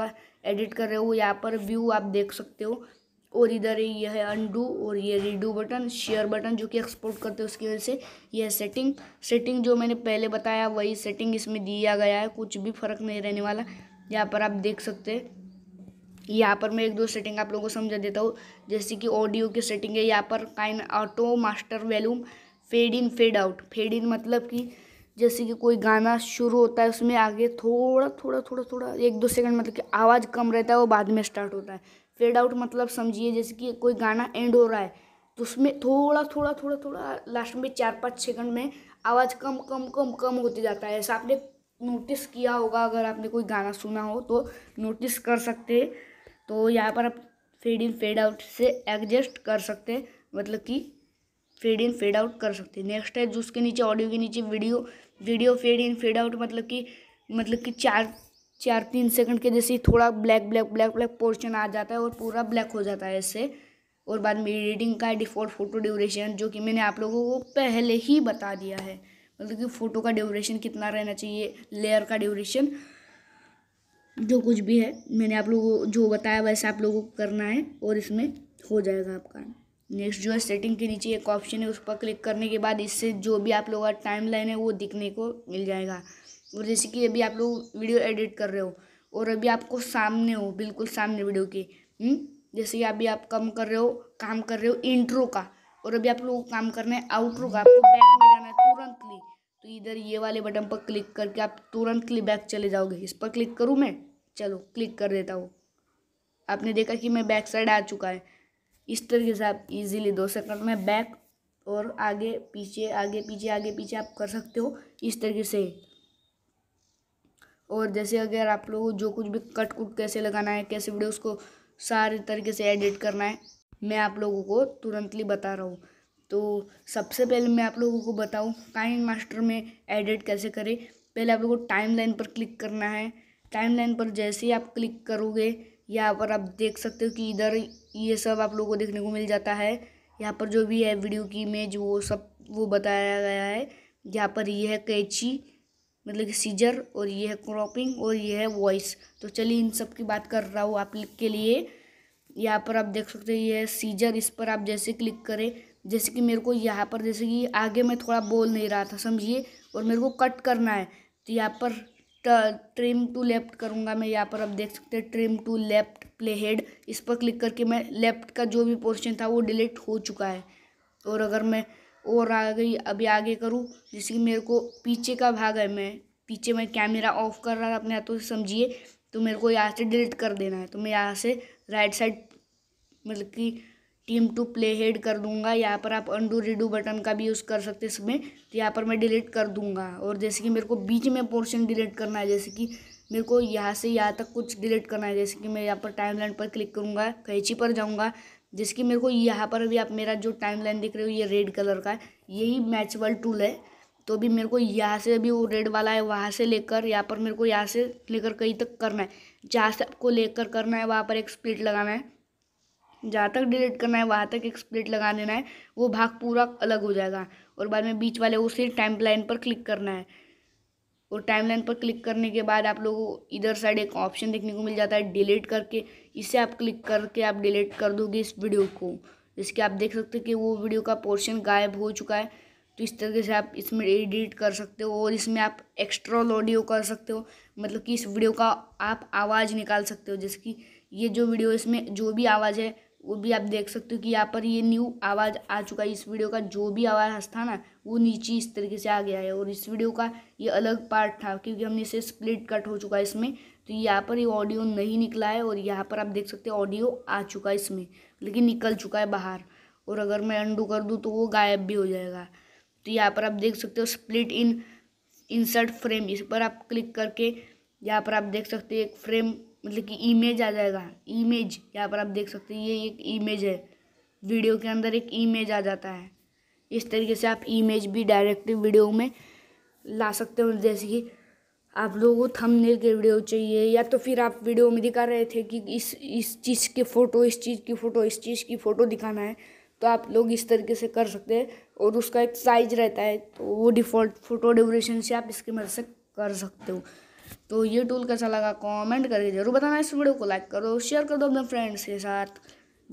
Speaker 1: एडिट कर रहे हो यहाँ पर व्यू आप देख सकते हो और इधर यह है अनडू और ये रीडू बटन शेयर बटन जो कि एक्सपोर्ट करते हैं उसकी वजह से यह सेटिंग सेटिंग जो मैंने पहले बताया वही सेटिंग इसमें दिया गया है कुछ भी फ़र्क नहीं रहने वाला यहाँ पर आप देख सकते हैं यहाँ पर मैं एक दो सेटिंग आप लोगों को समझा देता हूँ जैसे कि ऑडियो की सेटिंग है यहाँ पर Kine auto master volume fade in fade out fade in मतलब कि जैसे कि कोई गाना शुरू होता है उसमें आगे थोड़ा थोड़ा थोड़ा थोड़ा एक दो सेकंड मतलब कि आवाज़ कम रहता है वो बाद में स्टार्ट होता है फेड आउट मतलब समझिए जैसे कि कोई गाना एंड हो रहा है तो उसमें थोड़ा थोड़ा थोड़ा थोड़ा लास्ट में चार पाँच सेकंड में आवाज़ कम कम कम कम होती जाता है ऐसा आपने नोटिस किया होगा अगर आपने कोई गाना सुना हो तो नोटिस कर सकते तो यहाँ पर आप फेड इन फेड आउट से एडजस्ट कर सकते मतलब कि फेड इन फेड आउट कर सकते नेक्स्ट है जो उसके नीचे ऑडियो के नीचे video video fade in fade out मतलब कि मतलब कि चार चार तीन सेकंड के जैसे ही थोड़ा black black black black portion आ जाता है और पूरा ब्लैक हो जाता है इससे और बाद में एडिटिंग का डिफ़ॉल्ट फ़ोटो ड्यूरेशन जो कि मैंने आप लोगों को पहले ही बता दिया है मतलब कि फ़ोटो का ड्यूरेशन कितना रहना चाहिए लेयर का ड्यूरेशन जो कुछ भी है मैंने आप लोगों को जो बताया वैसे आप लोगों को करना है और इसमें हो जाएगा आपका नेक्स्ट जो है सेटिंग के नीचे एक ऑप्शन है उस पर क्लिक करने के बाद इससे जो भी आप लोगों का टाइम लाइन है वो दिखने को मिल जाएगा और जैसे कि अभी आप लोग वीडियो एडिट कर रहे हो और अभी आपको सामने हो बिल्कुल सामने वीडियो के हुँ? हम्म? जैसे कि अभी आप कम कर रहे हो काम कर रहे हो इंट्रो का और अभी आप लोग काम करना है आउटरो का आपको बैक में जाना है तुरंतली तो इधर ये वाले बटन पर क्लिक करके आप तुरंतली बैक चले जाओगे इस पर क्लिक करूँ मैं चलो क्लिक कर देता हूँ आपने देखा कि मैं बैक साइड आ चुका है इस तरीके से आप इजीली दो सेकंड में बैक और आगे पीछे आगे पीछे आगे पीछे आप कर सकते हो इस तरीके से और जैसे अगर आप लोगों को जो कुछ भी कट कुट कैसे लगाना है कैसे वीडियो उसको सारे तरीके से एडिट करना है मैं आप लोगों को तुरंतली बता रहा हूँ तो सबसे पहले मैं आप लोगों को बताऊँ काइन मास्टर में एडिट कैसे करें पहले आप लोगों को टाइम लाइन पर क्लिक करना है टाइम लाइन पर जैसे ही आप क्लिक करोगे यहाँ पर आप देख सकते हो कि इधर ये सब आप लोगों को देखने को मिल जाता है यहाँ पर जो भी है वीडियो की इमेज वो सब वो बताया गया है यहाँ पर ये है कैची मतलब कि सीजर और ये है क्रॉपिंग और ये है वॉइस तो चलिए इन सब की बात कर रहा हूँ आप के लिए यहाँ पर आप देख सकते हैं ये है सीजर इस पर आप जैसे क्लिक करें जैसे कि मेरे को यहाँ पर जैसे कि आगे मैं थोड़ा बोल नहीं रहा था समझिए और मेरे को कट करना है तो यहाँ पर ट्रिम टू लेफ्ट करूँगा मैं यहाँ पर आप देख सकते हैं trim to left play head इस पर क्लिक करके मैं लेफ्ट का जो भी पोर्शन था वो डिलीट हो चुका है और अगर मैं और आ गई अभी आगे करूँ जैसे कि मेरे को पीछे का भाग है मैं पीछे मैं कैमरा ऑफ कर रहा था अपने हाथों से समझिए तो मेरे को यहाँ से डिलीट कर देना है तो मैं यहाँ से राइट साइड मतलब कि टीम टू प्ले हेड कर दूंगा यहाँ पर आप अंडू रिडू बटन का भी यूज़ कर सकते हैं इसमें तो यहाँ पर मैं डिलीट कर दूंगा और जैसे कि मेरे को बीच में पोर्शन डिलीट करना है जैसे कि मेरे को यहाँ से यहाँ तक कुछ डिलीट करना है जैसे कि मैं यहाँ पर टाइम लाइन पर क्लिक करूँगा कैची पर जाऊँगा जिसकी मेरे को यहाँ पर भी आप मेरा जो टाइम लाइन दिख रहे हो ये रेड कलर का है यही मैचबल टूल है तो अभी मेरे को यहाँ से अभी वो रेड वाला है वहाँ से लेकर यहाँ पर मेरे को यहाँ से लेकर कहीं तक करना है जहाँ से आपको लेकर करना है वहाँ पर एक स्प्लिट लगाना है जहाँ तक डिलीट करना है वहाँ तक एक स्प्लिट लगा देना है वो भाग पूरा अलग हो जाएगा और बाद में बीच वाले उसी टाइम लाइन पर क्लिक करना है और टाइमलाइन पर क्लिक करने के बाद आप लोगों को इधर साइड एक ऑप्शन देखने को मिल जाता है डिलीट करके इसे आप क्लिक करके आप डिलीट कर दोगे इस वीडियो को जिसके आप देख सकते हो कि वो वीडियो का पोर्शन गायब हो चुका है तो इस तरीके से आप इसमें एडिट कर सकते हो और इसमें आप एक्स्ट्रा ऑडियो कर सकते हो मतलब कि इस वीडियो का आप आवाज़ निकाल सकते हो जैसे कि ये जो वीडियो इसमें जो भी आवाज़ है वो भी आप देख सकते हो कि यहाँ पर ये न्यू आवाज़ आ चुका है इस वीडियो का जो भी आवाज़ था ना वो नीचे इस तरीके से आ गया है और इस वीडियो का ये अलग पार्ट था क्योंकि हमने इसे स्प्लिट कट हो चुका है इसमें तो यहाँ पर ये ऑडियो नहीं निकला है और यहाँ पर आप देख सकते हो ऑडियो आ चुका है इसमें लेकिन निकल चुका है बाहर और अगर मैं अंडू कर दूँ तो वो गायब भी हो जाएगा तो यहाँ पर आप देख सकते हो स्प्लिट इन इंसर्ट फ्रेम इस पर आप क्लिक करके यहाँ पर आप देख सकते हो एक फ्रेम मतलब कि इमेज आ जाएगा इमेज यहाँ पर आप देख सकते हैं ये एक इमेज है वीडियो के अंदर एक इमेज आ जाता है इस तरीके से आप इमेज भी डायरेक्ट वीडियो में ला सकते हो जैसे कि आप लोगों को थंबनेल के वीडियो चाहिए या तो फिर आप वीडियो में दिखा रहे थे कि इस इस चीज़ के फ़ोटो इस चीज़ की फ़ोटो इस चीज़ की फ़ोटो दिखाना है तो आप लोग इस तरीके से कर सकते हैं और उसका एक साइज रहता है तो वो डिफ़ॉल्ट फ़ोटो डेकोरेशन से आप इसकी मदद से कर सकते हो तो ये टूल कैसा लगा कमेंट करके जरूर बताना इस वीडियो को लाइक करो शेयर कर दो अपने फ्रेंड्स के साथ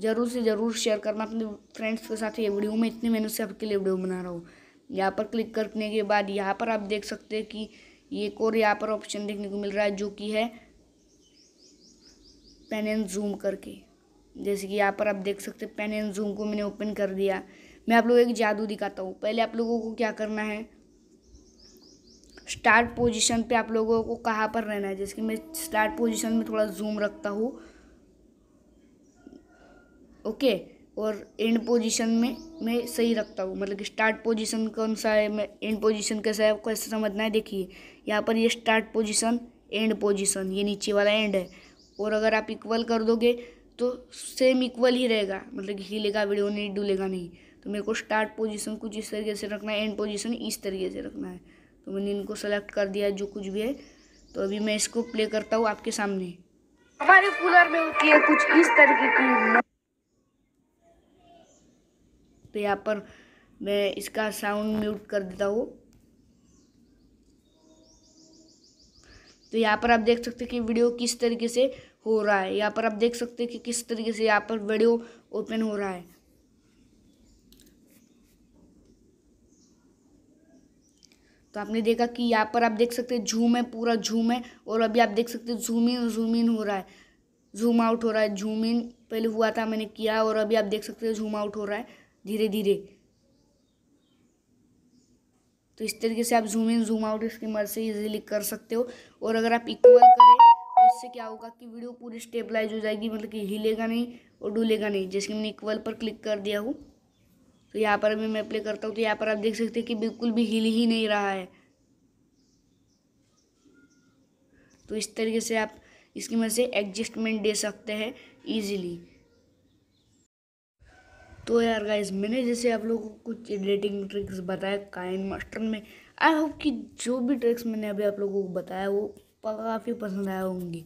Speaker 1: ज़रूर से ज़रूर शेयर करना अपने फ्रेंड्स के साथ ये वीडियो में इतनी मेहनत से आपके लिए वीडियो बना रहा हूँ यहाँ पर क्लिक करने के बाद यहाँ पर आप देख सकते हैं कि एक और यहाँ पर ऑप्शन देखने को मिल रहा है जो कि है पेन एंड जूम करके जैसे कि यहाँ पर आप देख सकते हैं पेन एंड जूम को मैंने ओपन कर दिया मैं आप लोगों को एक जादू दिखाता हूँ पहले आप लोगों को क्या करना है स्टार्ट पोजीशन पे आप लोगों को कहाँ पर रहना है जैसे कि मैं स्टार्ट पोजीशन में थोड़ा जूम रखता हूँ ओके और एंड पोजीशन में मैं सही रखता हूँ मतलब कि स्टार्ट पोजीशन कौन सा है मैं एंड पोजीशन कैसा है आपको ऐसे समझना है देखिए यहाँ पर ये स्टार्ट पोजीशन एंड पोजीशन ये नीचे वाला एंड है और अगर आप इक्वल कर दोगे तो सेम इक्वल ही रहेगा मतलब कि हिलेगा वीडियो नहीं डूलेगा नहीं तो मेरे को स्टार्ट पोजीशन कुछ इस तरीके से रखना है एंड पोजीशन इस तरीके से रखना है तो मैंने इनको सेलेक्ट कर दिया जो कुछ भी है तो अभी मैं इसको प्ले करता हूँ आपके सामने हमारे कूलर में होती है कुछ इस तरीके की तो यहाँ पर मैं इसका साउंड म्यूट कर देता हूँ तो यहाँ पर आप देख सकते हैं कि वीडियो किस तरीके से हो रहा है यहाँ पर आप देख सकते हैं कि किस तरीके से यहाँ पर वीडियो ओपन हो रहा है तो आपने देखा कि यहाँ पर आप देख सकते हैं झूम है पूरा झूम है और अभी आप देख सकते हैं जूम इन जूम इन हो रहा है जूम आउट हो रहा है जूम इन पहले हुआ था मैंने किया और अभी आप देख सकते हो जूम आउट हो रहा है धीरे धीरे तो इस तरीके से आप जूम इन जूम आउट इसकी मदद से इजीली कर सकते हो और अगर आप इक्वल करें तो इससे क्या होगा कि वीडियो पूरी स्टेबलाइज हो जाएगी मतलब कि हिलेगा नहीं और डूलेगा नहीं जैसे कि मैंने इक्वल पर क्लिक कर दिया हूँ तो यहाँ पर भी मैं प्ले करता हूँ तो यहाँ पर आप देख सकते हैं कि बिल्कुल भी हिल ही नहीं रहा है तो इस तरीके से आप इसकी मदद से एडजस्टमेंट दे सकते हैं ईजिली तो यार गाइज मैंने जैसे आप लोगों को कुछ एडिटिंग ट्रिक्स बताया काइन मास्टर में आई होप कि जो भी ट्रिक्स मैंने अभी आप लोगों को बताया वो काफ़ी पसंद आया होंगी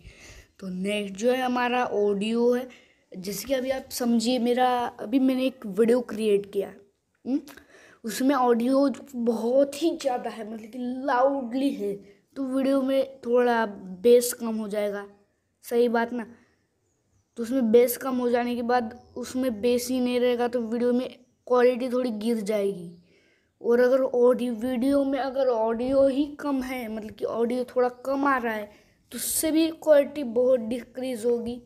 Speaker 1: तो नेक्स्ट जो है हमारा ऑडियो है जैसे कि अभी आप समझिए मेरा अभी मैंने एक वीडियो क्रिएट किया हम्म? उसमें ऑडियो बहुत ही ज़्यादा है मतलब कि लाउडली है तो वीडियो में थोड़ा बेस कम हो जाएगा सही बात ना तो उसमें बेस कम हो जाने के बाद उसमें बेस ही नहीं रहेगा तो वीडियो में क्वालिटी थोड़ी गिर जाएगी और अगर ऑडियो वीडियो में अगर ऑडियो ही कम है मतलब कि ऑडियो थोड़ा कम आ रहा है तो उससे भी क्वालिटी बहुत डिक्रीज होगी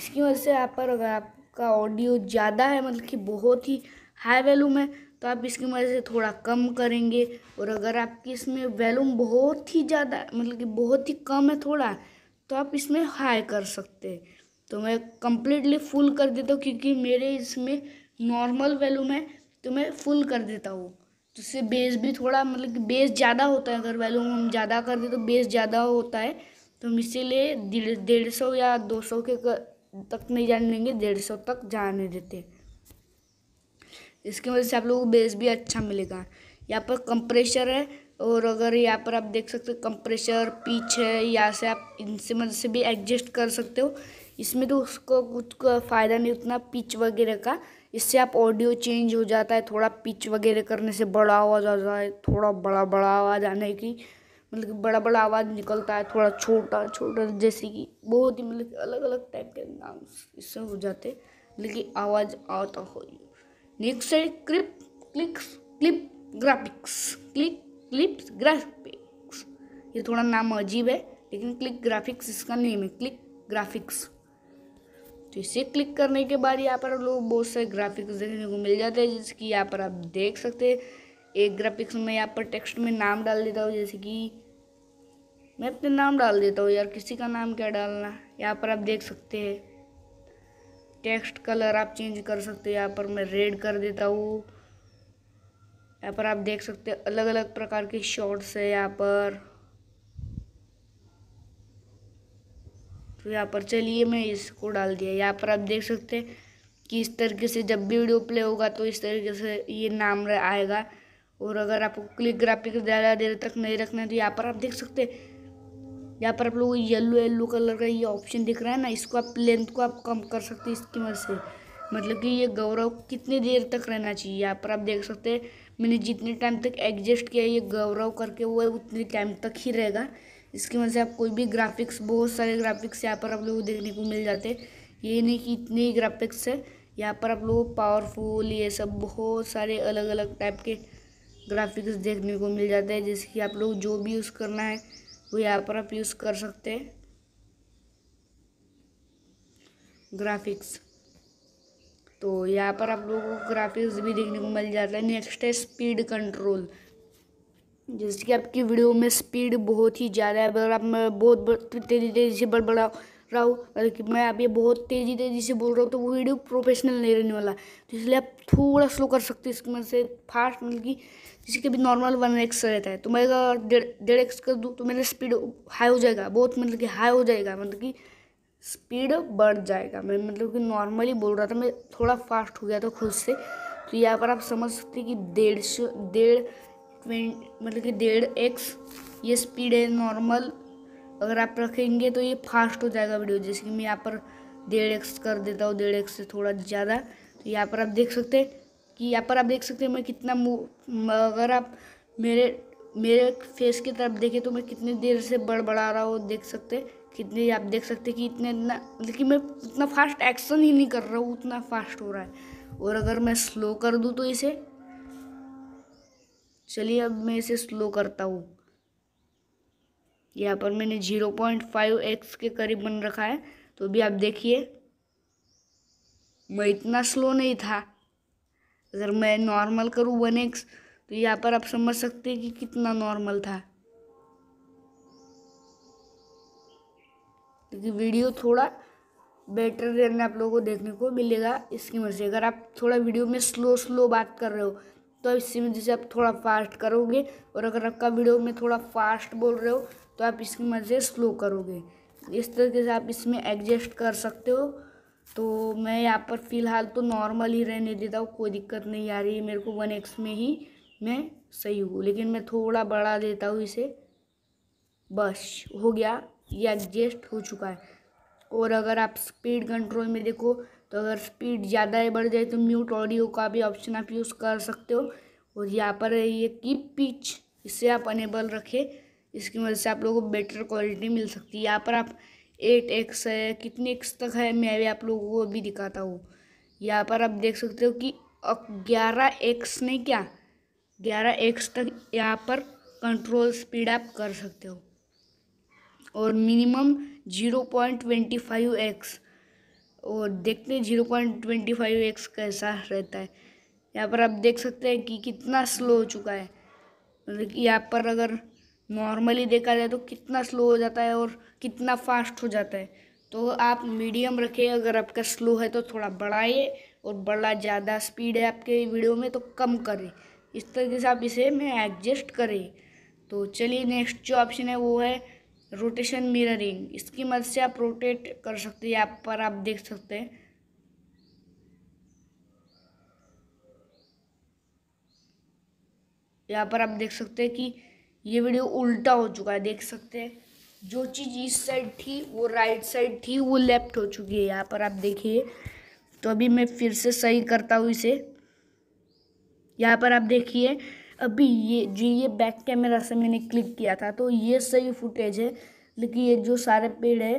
Speaker 1: इसकी वजह से यहाँ पर अगर आपका ऑडियो ज़्यादा है मतलब कि बहुत ही हाई वैल्यूम है तो आप इसकी मदद से थोड़ा कम करेंगे और अगर आपकी इसमें वैल्यूम बहुत ही ज़्यादा मतलब कि बहुत ही कम है थोड़ा तो आप इसमें हाई कर सकते हैं तो मैं कम्प्लीटली फुल कर देता हूँ क्योंकि मेरे इसमें नॉर्मल वैल्यूम है तो मैं फुल कर देता हूँ जिससे तो बेस भी थोड़ा मतलब कि बेस ज़्यादा होता है अगर वैल्यूम हम ज़्यादा कर दें तो बेस ज़्यादा होता है तो हम इसीलिए डेढ़ सौ या दो सौ के तक नहीं जाने देंगे डेढ़ सौ तक जाने देते हैं इसकी वजह से आप लोगों को बेस भी अच्छा मिलेगा यहाँ पर कंप्रेशर है और अगर यहाँ पर आप देख सकते हो कंप्रेशर पीच है यहाँ से आप इनसे मदद मतलब से भी एडजस्ट कर सकते हो इसमें तो उसको कुछ फ़ायदा नहीं उतना पिच वगैरह का इससे आप ऑडियो चेंज हो जाता है थोड़ा पिच वगैरह करने से बड़ा आवाज़ आ जाता है थोड़ा बड़ा बड़ा आवाज़ आने की मतलब बड़ा बड़ा आवाज़ निकलता है थोड़ा छोटा छोटा जैसे कि बहुत ही मतलब अलग अलग टाइप के नाम इससे हो जाते लेकिन मतलब आवाज़ आता हो नेक्स्ट है clip clicks clip graphics click clips graphics ये थोड़ा नाम अजीब है लेकिन क्लिक ग्राफिक्स इसका नेम है क्लिक ग्राफिक्स तो इसे क्लिक करने के बाद यहाँ पर लोग बहुत सारे ग्राफिक्स देखने को मिल जाते हैं जैसे कि यहाँ पर आप देख सकते हैं एक ग्राफिक्स में यहाँ पर टेक्स्ट में नाम डाल देता हूँ जैसे कि मैं अपने नाम डाल देता हूँ यार किसी का नाम क्या डालना यहाँ पर आप देख सकते हैं टेक्स्ट कलर आप चेंज कर सकते हो यहाँ पर मैं रेड कर देता हूँ यहाँ पर आप देख सकते हैं अलग अलग प्रकार के शॉर्ट्स है यहाँ पर तो यहाँ पर चलिए मैं इसको डाल दिया यहाँ पर आप देख सकते हैं कि इस तरीके से जब भी वीडियो प्ले होगा तो इस तरीके से ये नाम आएगा और अगर आपको क्लिक ग्राफिक ज़्यादा देर तक नहीं रखना है तो यहाँ पर आप देख सकते हैं यहाँ पर आप लोगों को येलो येलो कलर का ये ऑप्शन दिख रहा है ना इसको आप लेंथ को आप कम कर सकते हैं इसकी मदद से मतलब कि ये गौरव कितनी देर तक रहना चाहिए यहाँ पर आप देख सकते हैं मैंने जितने टाइम तक एडजस्ट किया ये गौरव करके वो उतने टाइम तक ही रहेगा इसकी मदद से आप कोई भी ग्राफिक्स बहुत सारे ग्राफिक्स यहाँ पर आप लोगों को देखने को मिल जाते ये नहीं कि इतने ही ग्राफिक्स है यहाँ पर आप लोगों को पावरफुल ये सब बहुत सारे अलग अलग टाइप के ग्राफिक्स देखने को मिल जाते हैं जैसे कि आप लोग जो भी यूज़ करना है वो यहाँ पर आप यूज़ कर सकते हैं ग्राफिक्स तो यहाँ पर आप लोगों को ग्राफिक्स भी देखने को मिल जाता है नेक्स्ट है स्पीड कंट्रोल जैसे कि आपकी वीडियो में स्पीड बहुत ही ज़्यादा है अगर आप मैं बहुत तेज़ी तेज़ी से बढ़ बढ़ा रहा हूँ मतलब कि मैं आप ये बहुत तेज़ी तेज़ी से बोल रहा हूँ तो वो वीडियो प्रोफेशनल नहीं रहने वाला तो इसलिए आप थोड़ा स्लो कर सकते हैं इसमें से फास्ट मतलब कि किसी के भी नॉर्मल वन एक्स रहता है तो मैं अगर डेढ़ डेढ़ एक्स कर दूँ तो मेरा स्पीड हाई हो जाएगा बहुत मतलब कि हाई हो जाएगा मतलब कि स्पीड बढ़ जाएगा मैं मतलब कि नॉर्मली बोल रहा था मैं थोड़ा फास्ट हो गया था खुद से तो यहाँ पर आप समझ सकते कि डेढ़ सौ डेढ़ ट्वेंट मतलब कि डेढ़ एक्स ये स्पीड है नॉर्मल अगर आप रखेंगे तो ये फास्ट हो जाएगा वीडियो जैसे कि मैं यहाँ पर डेढ़ एक्स कर देता हूँ डेढ़ एक्स से थोड़ा ज़्यादा तो यहाँ पर आप देख सकते हैं कि यहाँ पर आप देख सकते हैं मैं कितना अगर आप मेरे मेरे फेस की तरफ देखें तो मैं कितनी देर से बड़बड़ा रहा हूँ देख सकते कितने आप देख सकते कि इतने इतना लेकिन मतलब मैं उतना फास्ट एक्शन ही नहीं कर रहा हूँ उतना फास्ट हो रहा है और अगर मैं स्लो कर दूँ तो इसे चलिए अब मैं इसे स्लो करता हूँ यहाँ पर मैंने जीरो पॉइंट फाइव एक्स के करीब बन रखा है तो भी आप देखिए मैं इतना स्लो नहीं था अगर मैं नॉर्मल करूँ वन एक्स तो यहाँ पर आप समझ सकते हैं कि कितना नॉर्मल था क्योंकि वीडियो थोड़ा बेटर रन आप लोगों को देखने को मिलेगा इसकी वजह से अगर आप थोड़ा वीडियो में स्लो स्लो बात कर रहे हो तो इसी वजह से आप थोड़ा फास्ट करोगे और अगर आपका वीडियो में थोड़ा फास्ट बोल रहे हो तो आप इसकी वजह से स्लो करोगे इस तरीके से आप इसमें एडजस्ट कर सकते हो तो मैं यहाँ पर फ़िलहाल तो नॉर्मल ही रहने देता हूँ कोई दिक्कत नहीं आ रही है मेरे को वन एक्स में ही मैं सही हूँ लेकिन मैं थोड़ा बढ़ा देता हूँ इसे बस हो गया ये एडजस्ट हो चुका है और अगर आप स्पीड कंट्रोल में देखो तो अगर स्पीड ज़्यादा ही बढ़ जाए तो म्यूट ऑडियो का भी ऑप्शन आप यूज़ कर सकते हो और यहाँ पर ये की पिच इसे आप अनेबल रखें इसकी वजह से आप लोगों को बेटर क्वालिटी मिल सकती है यहाँ पर आप एट एक्स है कितने एक्स तक है मैं भी आप लोगों को अभी दिखाता हूँ यहाँ पर आप देख सकते हो कि ग्यारह एक्स ने क्या ग्यारह एक्स तक यहाँ पर कंट्रोल स्पीड आप कर सकते हो और minimum zero point twenty five x और देखते हैं zero point twenty five x कैसा रहता है यहाँ पर आप देख सकते हैं कि कितना स्लो हो चुका है मतलब कि यहाँ पर अगर नॉर्मली देखा जाए तो कितना स्लो हो जाता है और कितना फास्ट हो जाता है तो आप मीडियम रखें अगर आपका स्लो है तो थोड़ा बढ़ाइए और बड़ा ज़्यादा स्पीड है आपके वीडियो में तो कम करें इस तरीके से आप इसे में एडजस्ट करें तो चलिए नेक्स्ट जो ऑप्शन है वो है रोटेशन मिररिंग इसकी मदद से आप रोटेट कर सकते हैं यहाँ पर आप देख सकते हैं यहाँ पर आप देख सकते हैं कि ये वीडियो उल्टा हो चुका है देख सकते हैं जो चीज़ इस साइड थी वो राइट साइड थी वो लेफ्ट हो चुकी है यहाँ पर आप देखिए तो अभी मैं फिर से सही करता हूँ इसे यहाँ पर आप देखिए अभी ये जो ये बैक कैमरा से मैंने क्लिक किया था तो ये सही फुटेज है लेकिन ये जो सारे पेड़ है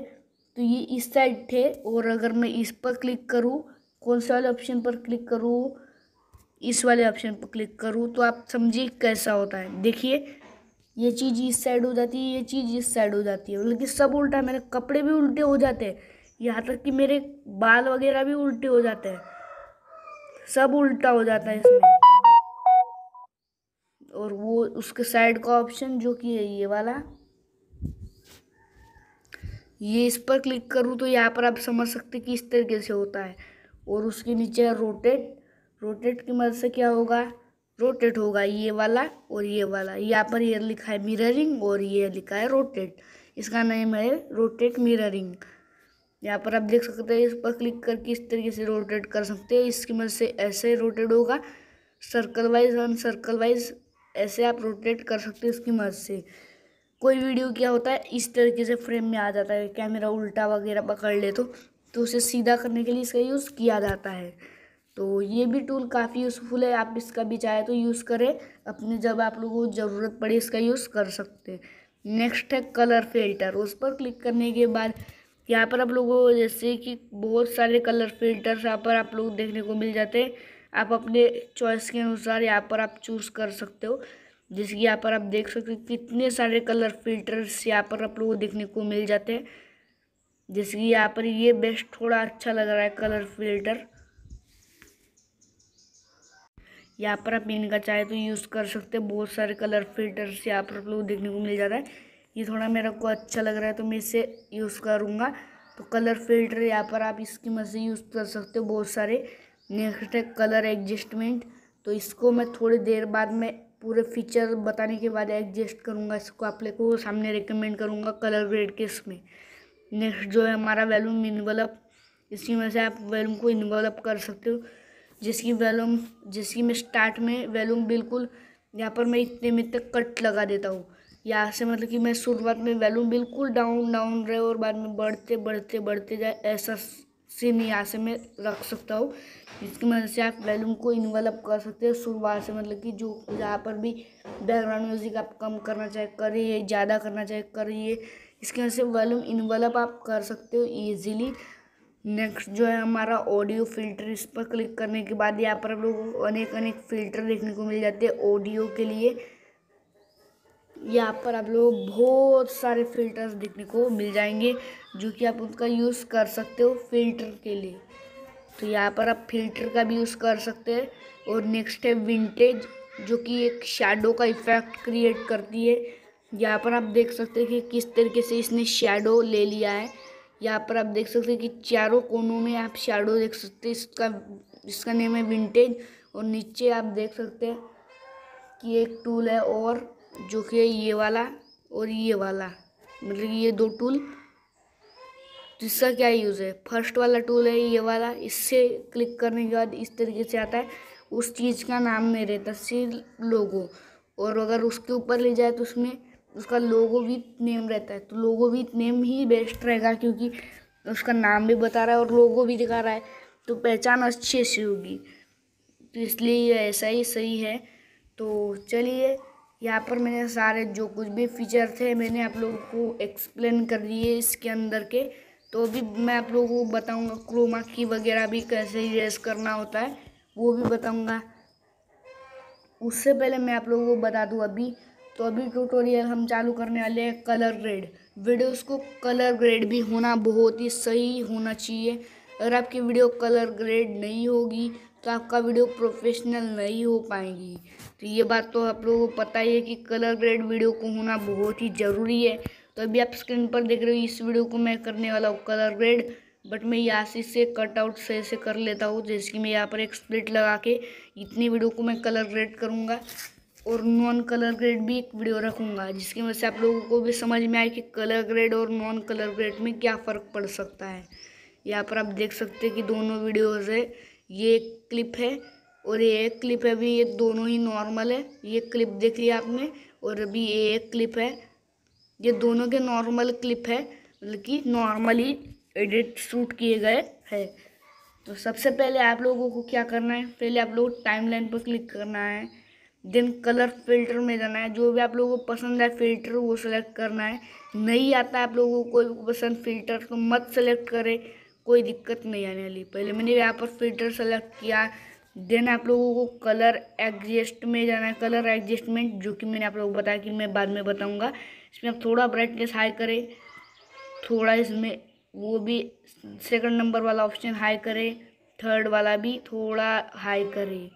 Speaker 1: तो ये इस साइड थे और अगर मैं इस पर क्लिक करूँ कौन से वाले ऑप्शन पर क्लिक करूँ इस वाले ऑप्शन पर क्लिक करूँ तो आप समझिए कैसा होता है देखिए ये चीज़ इस साइड हो जाती है ये चीज़ इस साइड हो जाती है मतलब कि सब उल्टा है मेरे कपड़े भी उल्टे हो जाते हैं यहाँ तक कि मेरे बाल वगैरह भी उल्टे हो जाते हैं सब उल्टा हो जाता है इसमें और वो उसके साइड का ऑप्शन जो कि है ये वाला ये इस पर क्लिक करूँ तो यहाँ पर आप समझ सकते कि इस तरीके से होता है और उसके नीचे रोटेट रोटेट की मदद से क्या होगा रोटेट होगा ये वाला और ये वाला यहाँ पर ये लिखा है मिररिंग और ये लिखा है रोटेट इसका नाम है रोटेट मिररिंग यहाँ पर आप देख सकते हैं इस पर क्लिक करके इस तरीके से रोटेट कर सकते हैं इसकी मदद से ऐसे रोटेट होगा सर्कल वाइज और सर्कल वाइज ऐसे आप रोटेट कर सकते हैं इसकी मदद से कोई वीडियो क्या होता है इस तरीके से फ्रेम में आ जाता है कैमरा उल्टा वगैरह पकड़ ले तो, तो उसे सीधा करने के लिए इसका यूज़ किया जाता है तो ये भी टूल काफ़ी यूज़फुल है आप इसका भी चाहे तो यूज़ करें अपने जब आप लोगों को ज़रूरत पड़े इसका यूज़ कर सकते हैं नेक्स्ट है कलर फिल्टर उस पर क्लिक करने के बाद यहाँ पर आप लोगों को जैसे कि बहुत सारे कलर फिल्टर्स यहाँ पर आप लोग देखने को मिल जाते हैं आप अपने चॉइस के अनुसार यहाँ पर आप चूज़ कर सकते हो जैसे कि यहाँ पर आप देख सकते हो कितने सारे कलर फिल्टर्स यहाँ पर आप लोगों को देखने को मिल जाते हैं जैसे कि यहाँ पर ये बेस्ट थोड़ा अच्छा लग रहा है कलर फिल्टर यहाँ पर आप इनका चाहे तो यूज़ कर सकते हो बहुत सारे कलर फिल्टर्स यहाँ पर आप लोग देखने को मिल जाता है ये थोड़ा मेरे को अच्छा लग रहा है तो मैं इसे यूज़ करूँगा तो कलर फिल्टर यहाँ पर आप इसकी मदद से यूज़ कर सकते हो बहुत सारे नेक्स्ट है कलर एडजस्टमेंट तो इसको मैं थोड़ी देर बाद में पूरे फीचर बताने के बाद एडजस्ट करूँगा इसको आप लोग को सामने रिकमेंड करूँगा कलर ग्रेड के इसमें नेक्स्ट जो है हमारा वैल्यूम इन्वेलप इसी में से आप वैल्यूम को इन्वेलप कर सकते हो जिसकी वैल्यूम जिसकी मैं स्टार्ट में वैल्यूम बिल्कुल यहाँ पर मैं इतने में तक कट लगा देता हूँ यहाँ से मतलब कि मैं शुरुआत में वैल्यूम बिल्कुल डाउन डाउन रहे और बाद में बढ़ते बढ़ते बढ़ते जाए ऐसा सीन यहाँ से मैं रख सकता हूँ जिसकी मदद से आप वैल्यूम को इन्वेलप कर सकते हो शुरुआत से मतलब कि जो यहाँ पर भी बैकग्राउंड म्यूज़िक आप कम करना चाहे करिए ज़्यादा करना चाहे करिए इसकी वजह से वॉल्यूम इन्वेलप आप कर सकते हो ईजिली नेक्स्ट जो है हमारा ऑडियो फिल्टर इस पर क्लिक करने के बाद यहाँ पर हम लोगों को अनेक अनेक फिल्टर देखने को मिल जाते हैं ऑडियो के लिए यहाँ पर आप लोग बहुत सारे फिल्टर्स देखने को मिल जाएंगे जो कि आप उनका यूज़ कर सकते हो फिल्टर के लिए तो यहाँ पर आप फिल्टर का भी यूज़ कर सकते हैं और नेक्स्ट है विंटेज जो कि एक शेडो का इफ़ेक्ट क्रिएट करती है यहाँ पर आप देख सकते हैं कि किस तरीके से इसने शेडो ले लिया है यहाँ पर आप देख सकते हैं कि चारों कोनों में आप शेडो देख सकते हैं इसका इसका नेम है विंटेज और नीचे आप देख सकते हैं कि एक टूल है और जो कि ये वाला और ये वाला मतलब कि ये दो टूल जिसका क्या यूज़ है फर्स्ट वाला टूल है ये वाला इससे क्लिक करने के बाद इस तरीके से आता है उस चीज़ का नाम नहीं रहता सिर्फ लोगों और अगर उसके ऊपर ले जाए तो उसमें उसका लोगो भी नेम रहता है तो लोगो भी नेम ही बेस्ट रहेगा क्योंकि उसका नाम भी बता रहा है और लोगो भी दिखा रहा है तो पहचान अच्छी सी होगी तो इसलिए ये ऐसा ही सही है तो चलिए यहाँ पर मैंने सारे जो कुछ भी फीचर थे मैंने आप लोगों को एक्सप्लेन कर दिए इसके अंदर के तो अभी मैं आप लोगों को बताऊँगा क्रोमा की वगैरह भी कैसे रेस करना होता है वो भी बताऊँगा उससे पहले मैं आप लोगों को बता दूँ अभी तो अभी ट्यूटोरियल हम चालू करने वाले हैं कलर ग्रेड वीडियोस को कलर ग्रेड भी होना बहुत ही सही होना चाहिए अगर आपकी वीडियो कलर ग्रेड नहीं होगी तो आपका वीडियो प्रोफेशनल नहीं हो पाएगी तो ये बात तो आप लोगों को पता ही है कि कलर ग्रेड वीडियो को होना बहुत ही ज़रूरी है तो अभी आप स्क्रीन पर देख रहे हो इस वीडियो को मैं करने वाला हूँ कलर ग्रेड बट मैं यहाँ से इसे कटआउट से ऐसे कर लेता हूँ जैसे कि मैं यहाँ पर एक स्प्लिट लगा के इतनी वीडियो को मैं कलर ग्रेड करूँगा और नॉन कलर ग्रेड भी एक वीडियो रखूँगा जिसकी वजह से आप लोगों को भी समझ में आए कि कलर ग्रेड और नॉन कलर ग्रेड में क्या फ़र्क पड़ सकता है यहाँ पर आप देख सकते हैं कि दोनों वीडियोज़ है ये एक क्लिप है और ये एक क्लिप है अभी ये दोनों ही नॉर्मल है ये क्लिप देख लिया आपने और अभी ये एक क्लिप है ये दोनों के नॉर्मल क्लिप है मतलब कि नॉर्मली एडिट शूट किए गए है तो सबसे पहले आप लोगों को क्या करना है पहले आप लोग टाइमलाइन पर क्लिक करना है देन कलर फिल्टर में जाना है जो भी आप लोगों को पसंद है फिल्टर वो सेलेक्ट करना है नहीं आता आप लोगों को कोई भी पसंद फिल्टर तो मत सेलेक्ट करें कोई दिक्कत नहीं आने वाली पहले मैंने यहाँ पर फिल्टर सेलेक्ट किया देन आप लोगों को कलर एडजस्ट में जाना है कलर एडजस्टमेंट जो कि मैंने आप लोगों को बताया कि मैं बाद में बताऊँगा इसमें आप थोड़ा ब्राइटनेस हाई करें थोड़ा इसमें वो भी सेकंड नंबर वाला ऑप्शन हाई करें थर्ड वाला भी थोड़ा हाई करें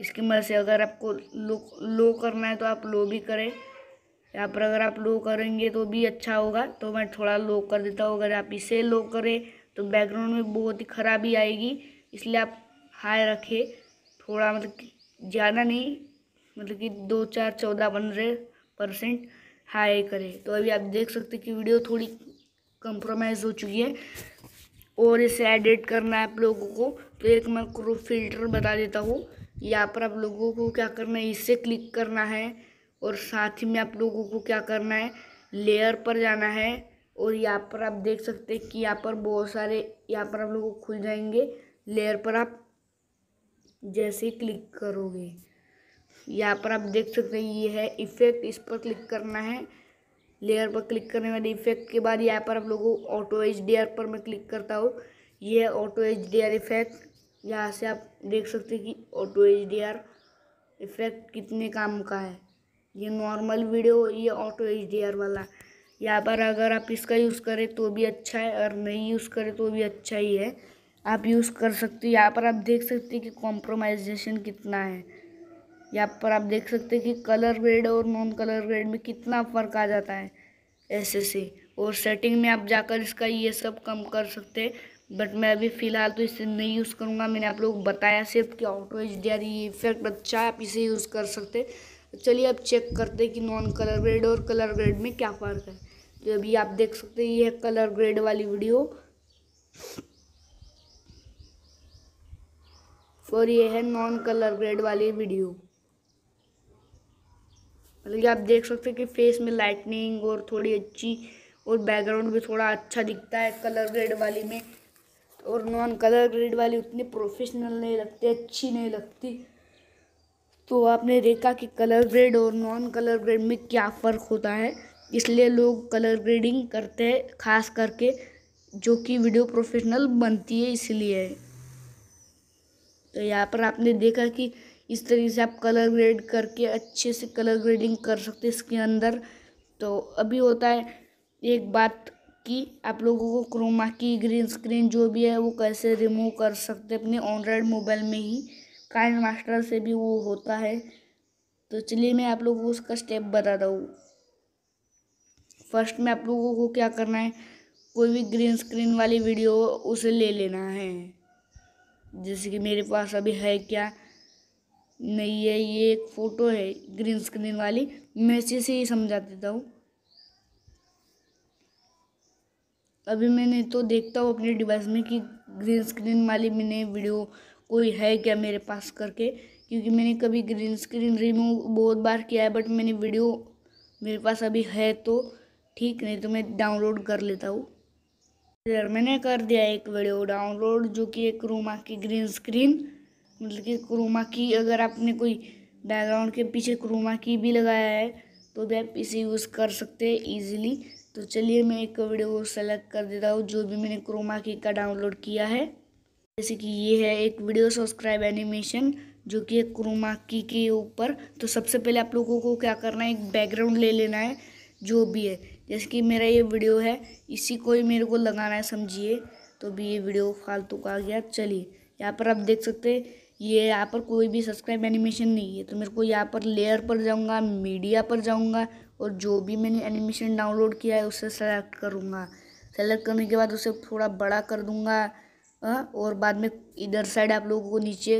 Speaker 1: इसकी मदद से अगर आपको लो लो करना है तो आप लो भी करें यहाँ पर अगर आप लो करेंगे तो भी अच्छा होगा तो मैं थोड़ा लो कर देता हूँ अगर आप इसे लो करें तो बैकग्राउंड में बहुत ही खराबी आएगी इसलिए आप हाई रखें थोड़ा मतलब ज़्यादा नहीं मतलब कि दो चार चौदह पंद्रह परसेंट हाई करें तो अभी आप देख सकते कि वीडियो थोड़ी कंप्रोमाइज़ हो चुकी है और इसे एडिट करना है आप लोगों को तो एक मैं क्रो फिल्टर बता देता हूँ यहाँ पर आप लोगों को क्या करना है इससे क्लिक करना है और साथ ही में आप लोगों को क्या करना है लेयर पर जाना है और यहाँ पर आप देख सकते हैं कि यहाँ पर बहुत सारे यहाँ पर आप लोगों को खुल जाएंगे लेयर पर आप जैसे क्लिक करोगे यहाँ पर आप देख सकते हैं ये है इफ़ेक्ट इस पर क्लिक करना है लेयर पर क्लिक करने वाले इफेक्ट के बाद यहाँ पर आप लोगों ऑटो एच डी आर पर मैं क्लिक करता हूँ ये है auto H D R effect यहाँ से आप देख सकते हैं कि auto H D R effect कितने काम का है ये नॉर्मल वीडियो ये ऑटो एच डी आर वाला यहाँ पर अगर आप इसका यूज़ करें तो भी अच्छा है और नहीं यूज़ करें तो भी अच्छा ही है आप यूज़ कर सकते हैं यहाँ पर आप देख सकते हैं कि कॉम्प्रोमाइजेशन कितना है यहाँ पर आप देख सकते हैं कि कलर ग्रेड और नॉन कलर ग्रेड में कितना फ़र्क आ जाता है ऐसे से और सेटिंग में आप जाकर इसका ये सब कम कर सकते हैं बट मैं अभी फ़िलहाल तो इसे नहीं यूज़ करूँगा मैंने आप लोग बताया सिर्फ कि आउटवेज डेयरी इफेक्ट अच्छा है आप इसे यूज़ कर सकते चलिए अब चेक करते कि नॉन कलर ग्रेड और कलर ग्रेड में क्या फ़र्क है तो अभी आप देख सकते हैं ये है कलर ग्रेड वाली वीडियो और ये है नॉन कलर ग्रेड वाली वीडियो मतलब कि आप देख सकते हैं कि फेस में लाइटनिंग और थोड़ी अच्छी और बैकग्राउंड भी थोड़ा अच्छा दिखता है कलर ग्रेड वाली में और नॉन कलर ग्रेड वाली उतनी प्रोफेशनल नहीं लगती अच्छी नहीं लगती तो आपने देखा कि कलर ग्रेड और नॉन कलर ग्रेड में क्या फ़र्क होता है इसलिए लोग कलर ग्रेडिंग करते हैं खास करके जो कि वीडियो प्रोफेशनल बनती है इसलिए तो यहाँ पर आपने देखा कि इस तरीके से आप कलर ग्रेड करके अच्छे से कलर ग्रेडिंग कर सकते इसके अंदर तो अभी होता है एक बात कि आप लोगों को क्रोमा की ग्रीन स्क्रीन जो भी है वो कैसे रिमूव कर सकते अपने ऑनलाइन मोबाइल में ही काइन मास्टर से भी वो होता है तो चलिए मैं आप लोगों को उसका स्टेप बता रहा हूँ फर्स्ट में आप लोगों को क्या करना है कोई भी ग्रीन स्क्रीन वाली वीडियो उसे ले लेना है जैसे कि मेरे पास अभी है क्या नहीं है ये एक फ़ोटो है ग्रीन स्क्रीन वाली मैं इसी से ही समझा देता हूँ अभी मैंने तो देखता हूँ अपने डिवाइस में कि ग्रीन स्क्रीन वाली मैंने वीडियो कोई है क्या मेरे पास करके क्योंकि मैंने कभी ग्रीन स्क्रीन रिमूव बहुत बार किया है बट मैंने वीडियो मेरे पास अभी है तो ठीक नहीं तो मैं डाउनलोड कर लेता हूँ यार मैंने कर दिया एक वीडियो डाउनलोड जो कि एक क्रोमा की ग्रीन स्क्रीन मतलब कि क्रोमा की अगर आपने कोई बैकग्राउंड के पीछे क्रोमा की भी लगाया है तो भी आप इसे यूज़ कर सकते हैं ईजिली तो चलिए मैं एक वीडियो को सेलेक्ट कर देता हूँ जो भी मैंने क्रोमा की का डाउनलोड किया है जैसे कि ये है एक वीडियो सब्सक्राइब एनिमेशन जो कि है क्रोमा की के ऊपर तो सबसे पहले आप लोगों को क्या करना है एक बैकग्राउंड ले लेना है जो भी है जैसे कि मेरा ये वीडियो है इसी को ही मेरे को लगाना है समझिए तो भी ये वीडियो फालतू का आ गया चलिए यहाँ पर आप देख सकते हैं ये यहाँ पर कोई भी सब्सक्राइब एनिमेशन नहीं है तो मेरे को यहाँ पर लेयर पर जाऊँगा मीडिया पर जाऊँगा और जो भी मैंने एनिमेशन डाउनलोड किया है उसे सेलेक्ट करूँगा सेलेक्ट करने के बाद उसे थोड़ा बड़ा कर दूँगा और बाद में इधर साइड आप लोगों को नीचे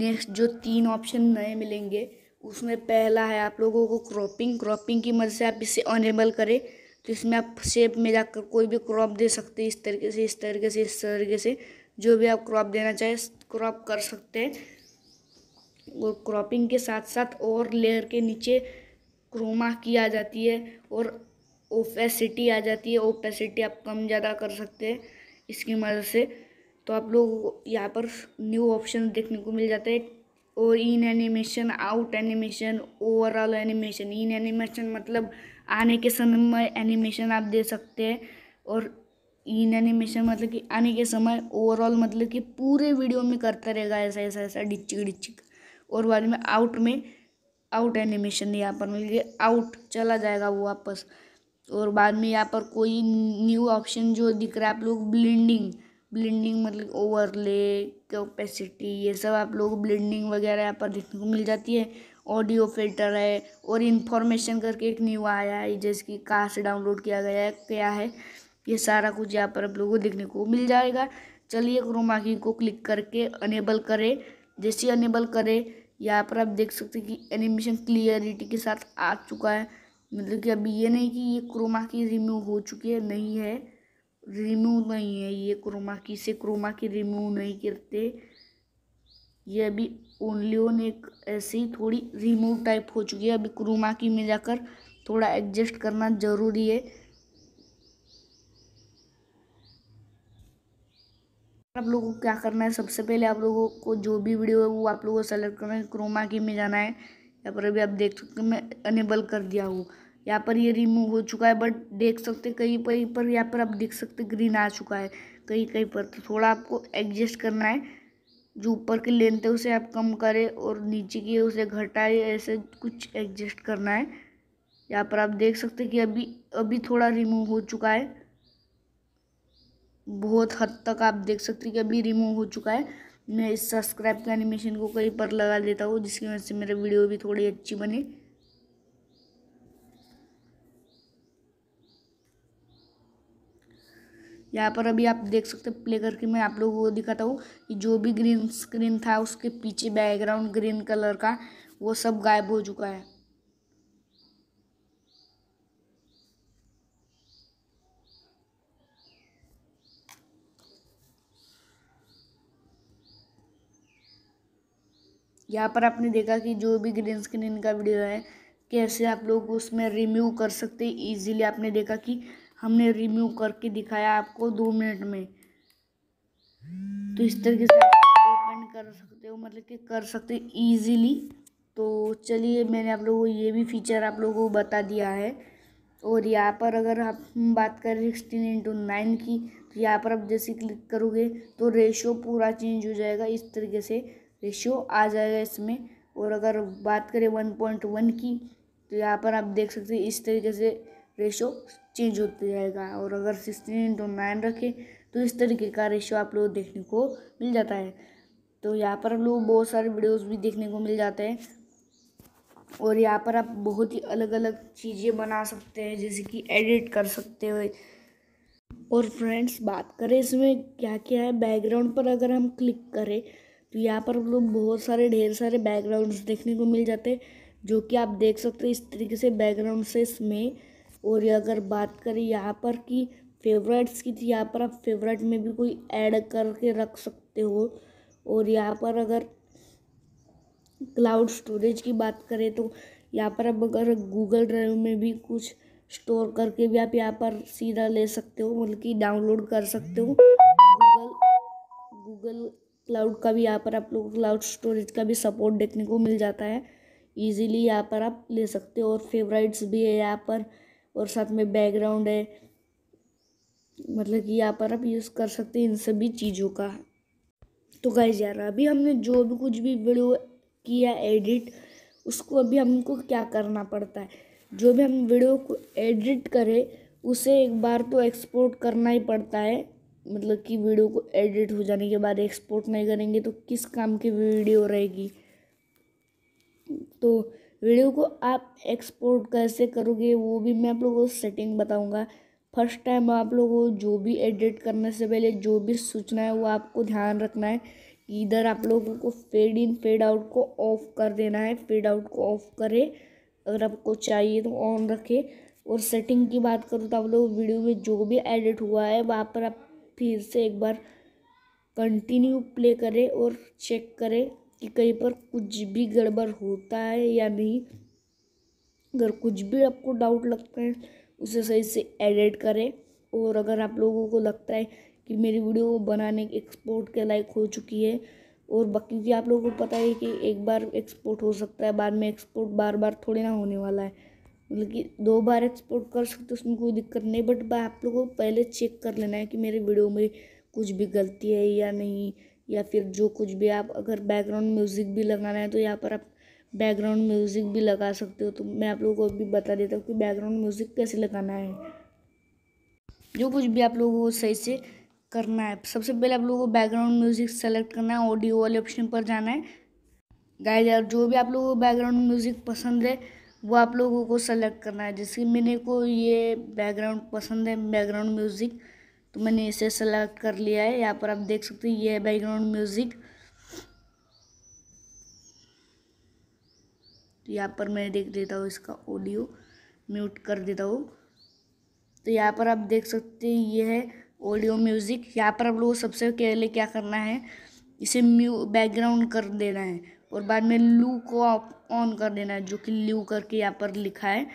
Speaker 1: नेक्स्ट जो तीन ऑप्शन नए मिलेंगे उसमें पहला है आप लोगों को क्रॉपिंग क्रॉपिंग की मदद से आप इसे अनेबल करें तो इसमें आप शेप में जाकर कोई भी क्रॉप दे सकते हैं इस तरीके से इस तरीके से इस तरीके से जो भी आप क्रॉप देना चाहें क्रॉप कर सकते हैं और क्रॉपिंग के साथ साथ और लेयर के नीचे क्रोमा की आ जाती है और ओपेसिटी आ जाती है ओपेसिटी आप कम ज़्यादा कर सकते हैं इसकी मदद से तो आप लोग यहाँ पर न्यू ऑप्शन देखने को मिल जाते हैं और in animation out animation overall animation in animation मतलब आने के समय में एनिमेशन आप दे सकते हैं और इन एनिमेशन मतलब कि आने के समय ओवरऑल मतलब कि पूरे वीडियो में करता रहेगा ऐसा ऐसा ऐसा डिच्ची डिच्ची और बाद में आउट में आउट एनिमेशन यहाँ पर मिल आउट चला जाएगा वो वापस और बाद में यहाँ पर कोई न्यू ऑप्शन जो दिख रहा है आप लोग ब्लेंडिंग ब्लेंडिंग मतलब ओवरले कैपेसिटी ये सब आप लोग ब्लेंडिंग वगैरह यहाँ पर देखने को मिल जाती है ऑडियो फिल्टर है और इन्फॉर्मेशन करके एक न्यू आया है जैसे कि कहाँ से डाउनलोड किया गया है क्या है ये सारा कुछ यहाँ पर आप लोगों को देखने को मिल जाएगा चलिए क्रोमा की को क्लिक करके अनेबल करें जैसे अनेबल करें यहाँ पर आप देख सकते हैं कि एनिमेशन क्लियरिटी के साथ आ चुका है मतलब कि अभी ये नहीं कि ये क्रोमा की रिमूव हो चुकी है नहीं है रिमूव नहीं है ये क्रोमा की से क्रोमा की रिमूव नहीं करते ये अभी ओनली ओन एक ऐसे ही थोड़ी रिमूव टाइप हो चुकी है अभी क्रोमा की में जाकर थोड़ा एडजस्ट करना ज़रूरी है आप लोगों को क्या करना है सबसे पहले आप लोगों को जो भी वीडियो है वो आप लोगों को सेलेक्ट करना है क्रोमा की में जाना है यहाँ पर अभी आप देख सकते हैं मैं अनेबल कर दिया हूँ यहाँ पर ये रिमूव हो चुका है बट देख सकते कहीं पर पर यहाँ पर आप देख सकते ग्रीन आ चुका है कहीं कहीं पर तो थोड़ा आपको एडजस्ट करना है जो ऊपर की लेंथ है उसे आप कम करें और नीचे की उसे घटाए ऐसे कुछ एडजस्ट करना है यहाँ पर आप देख सकते कि अभी अभी थोड़ा रिमूव हो चुका है बहुत हद तक आप देख सकते हैं कि अभी रिमूव हो चुका है मैं इस सब्सक्राइब के एनिमेशन को कहीं पर लगा देता हूँ जिसकी वजह से मेरे वीडियो भी थोड़ी अच्छी बने यहाँ पर अभी आप देख सकते हैं प्ले करके मैं आप लोगों को दिखाता हूँ कि जो भी ग्रीन स्क्रीन था उसके पीछे बैकग्राउंड ग्रीन कलर का वो सब गायब हो चुका है यहाँ पर आपने देखा कि जो भी ग्रीन स्क्रीन का वीडियो है कैसे आप लोग उसमें रिम्यू कर सकते इजीली आपने देखा कि हमने रिम्यू करके दिखाया आपको दो मिनट में तो इस तरीके से आप ओपन कर सकते हो मतलब कि कर सकते हो ईजिली तो चलिए मैंने आप लोगों को ये भी फीचर आप लोगों को बता दिया है और यहाँ पर अगर हम बात करें सिक्सटीन इंटू नाइन की तो यहाँ पर आप जैसे क्लिक करोगे तो रेशो पूरा चेंज हो जाएगा इस तरीके से रेशियो आ जाएगा इसमें और अगर बात करें वन पॉइंट वन की तो यहाँ पर आप देख सकते हैं इस तरीके से रेशो चेंज होते जाएगा और अगर सिक्सटीन इंटू नाइन रखें तो इस तरीके का रेशो आप लोग देखने को मिल जाता है तो यहाँ पर आप लोग बहुत सारे वीडियोस भी देखने को मिल जाते हैं और यहाँ पर आप बहुत ही अलग अलग चीज़ें बना सकते हैं जैसे कि एडिट कर सकते हो और फ्रेंड्स बात करें इसमें क्या क्या है बैकग्राउंड पर अगर हम क्लिक करें तो यहाँ पर हम लोग बहुत सारे ढेर सारे बैकग्राउंड्स देखने को मिल जाते हैं जो कि आप देख सकते हैं इस तरीके से बैकग्राउंड से इसमें और अगर बात करें यहाँ पर कि फेवरेट्स की थी तो यहाँ पर आप फेवरेट में भी कोई ऐड करके रख सकते हो और यहाँ पर अगर क्लाउड स्टोरेज की बात करें तो यहाँ पर आप अगर गूगल ड्राइव में भी कुछ स्टोर करके भी आप यहाँ पर सीधा ले सकते हो बल्कि मतलब कि डाउनलोड कर सकते हो गूगल गूगल क्लाउड का भी यहाँ पर आप लोगों को क्लाउड स्टोरेज का भी सपोर्ट देखने को मिल जाता है ईजिली यहाँ पर आप ले सकते हो और फेवरेट्स भी है यहाँ पर और साथ में बैकग्राउंड है मतलब कि यहाँ पर आप यूज़ कर सकते हैं इन सभी चीज़ों का तो गाइज यार अभी हमने जो भी कुछ भी वीडियो किया एडिट उसको अभी हमको क्या करना पड़ता है जो भी हम वीडियो को एडिट करें उसे एक बार तो एक्सपोर्ट करना ही पड़ता है मतलब कि वीडियो को एडिट हो जाने के बाद एक्सपोर्ट नहीं करेंगे तो किस काम की वीडियो रहेगी तो वीडियो को आप एक्सपोर्ट कैसे करोगे वो भी मैं आप लोगों को सेटिंग बताऊंगा फर्स्ट टाइम आप लोगों को जो भी एडिट करने से पहले जो भी सूचना है वो आपको ध्यान रखना है कि इधर आप लोगों को फेड इन फेड आउट को ऑफ़ कर देना है फेड आउट को ऑफ़ करें अगर आपको चाहिए तो ऑन रखें और सेटिंग की बात करूँ तो आप लोग वीडियो में जो भी एडिट हुआ है वहाँ पर आप फिर से एक बार कंटिन्यू प्ले करें और चेक करें कि कहीं पर कुछ भी गड़बड़ होता है या नहीं अगर कुछ भी आपको डाउट लगता है उसे सही से एडिट करें और अगर आप लोगों को लगता है कि मेरी वीडियो बनाने एक्सपोर्ट के लायक हो चुकी है और बाकी आप लोगों को पता है कि एक बार एक्सपोर्ट हो सकता है बाद में एक्सपोर्ट बार बार थोड़ी ना होने वाला है मतलब कि दो बार एक्सपोर्ट कर सकते हो उसमें कोई दिक्कत नहीं बट आप लोगों को पहले चेक कर लेना है कि मेरे वीडियो में कुछ भी गलती है या नहीं या फिर जो कुछ भी आप अगर बैकग्राउंड म्यूज़िक भी लगाना है तो यहाँ पर आप बैकग्राउंड म्यूज़िक भी लगा सकते हो तो मैं आप लोगों को भी बता देता हूँ कि बैकग्राउंड म्यूज़िक कैसे लगाना है जो कुछ भी आप लोगों को सही से करना है सबसे पहले आप लोगों को बैकग्राउंड म्यूज़िक सेलेक्ट करना है ऑडियो वाले ऑप्शन पर जाना है गाइज यार जो भी आप लोगों को बैकग्राउंड म्यूज़िक पसंद है वो आप लोगों को सेलेक्ट करना है जैसे मैंने को ये बैकग्राउंड पसंद है बैकग्राउंड म्यूज़िक तो मैंने इसे सेलेक्ट कर लिया है यहाँ पर आप देख सकते हैं ये बैकग्राउंड म्यूज़िक तो यहाँ पर मैं देख देता हूँ इसका ऑडियो म्यूट कर देता हूँ तो यहाँ पर आप देख सकते हैं ये है ऑडियो म्यूज़िक यहाँ पर आप लोगों को सबसे पहले क्या करना है इसे म्यू बैकग्राउंड कर देना है और बाद में लू को ऑन कर देना है जो कि लू करके यहाँ पर लिखा है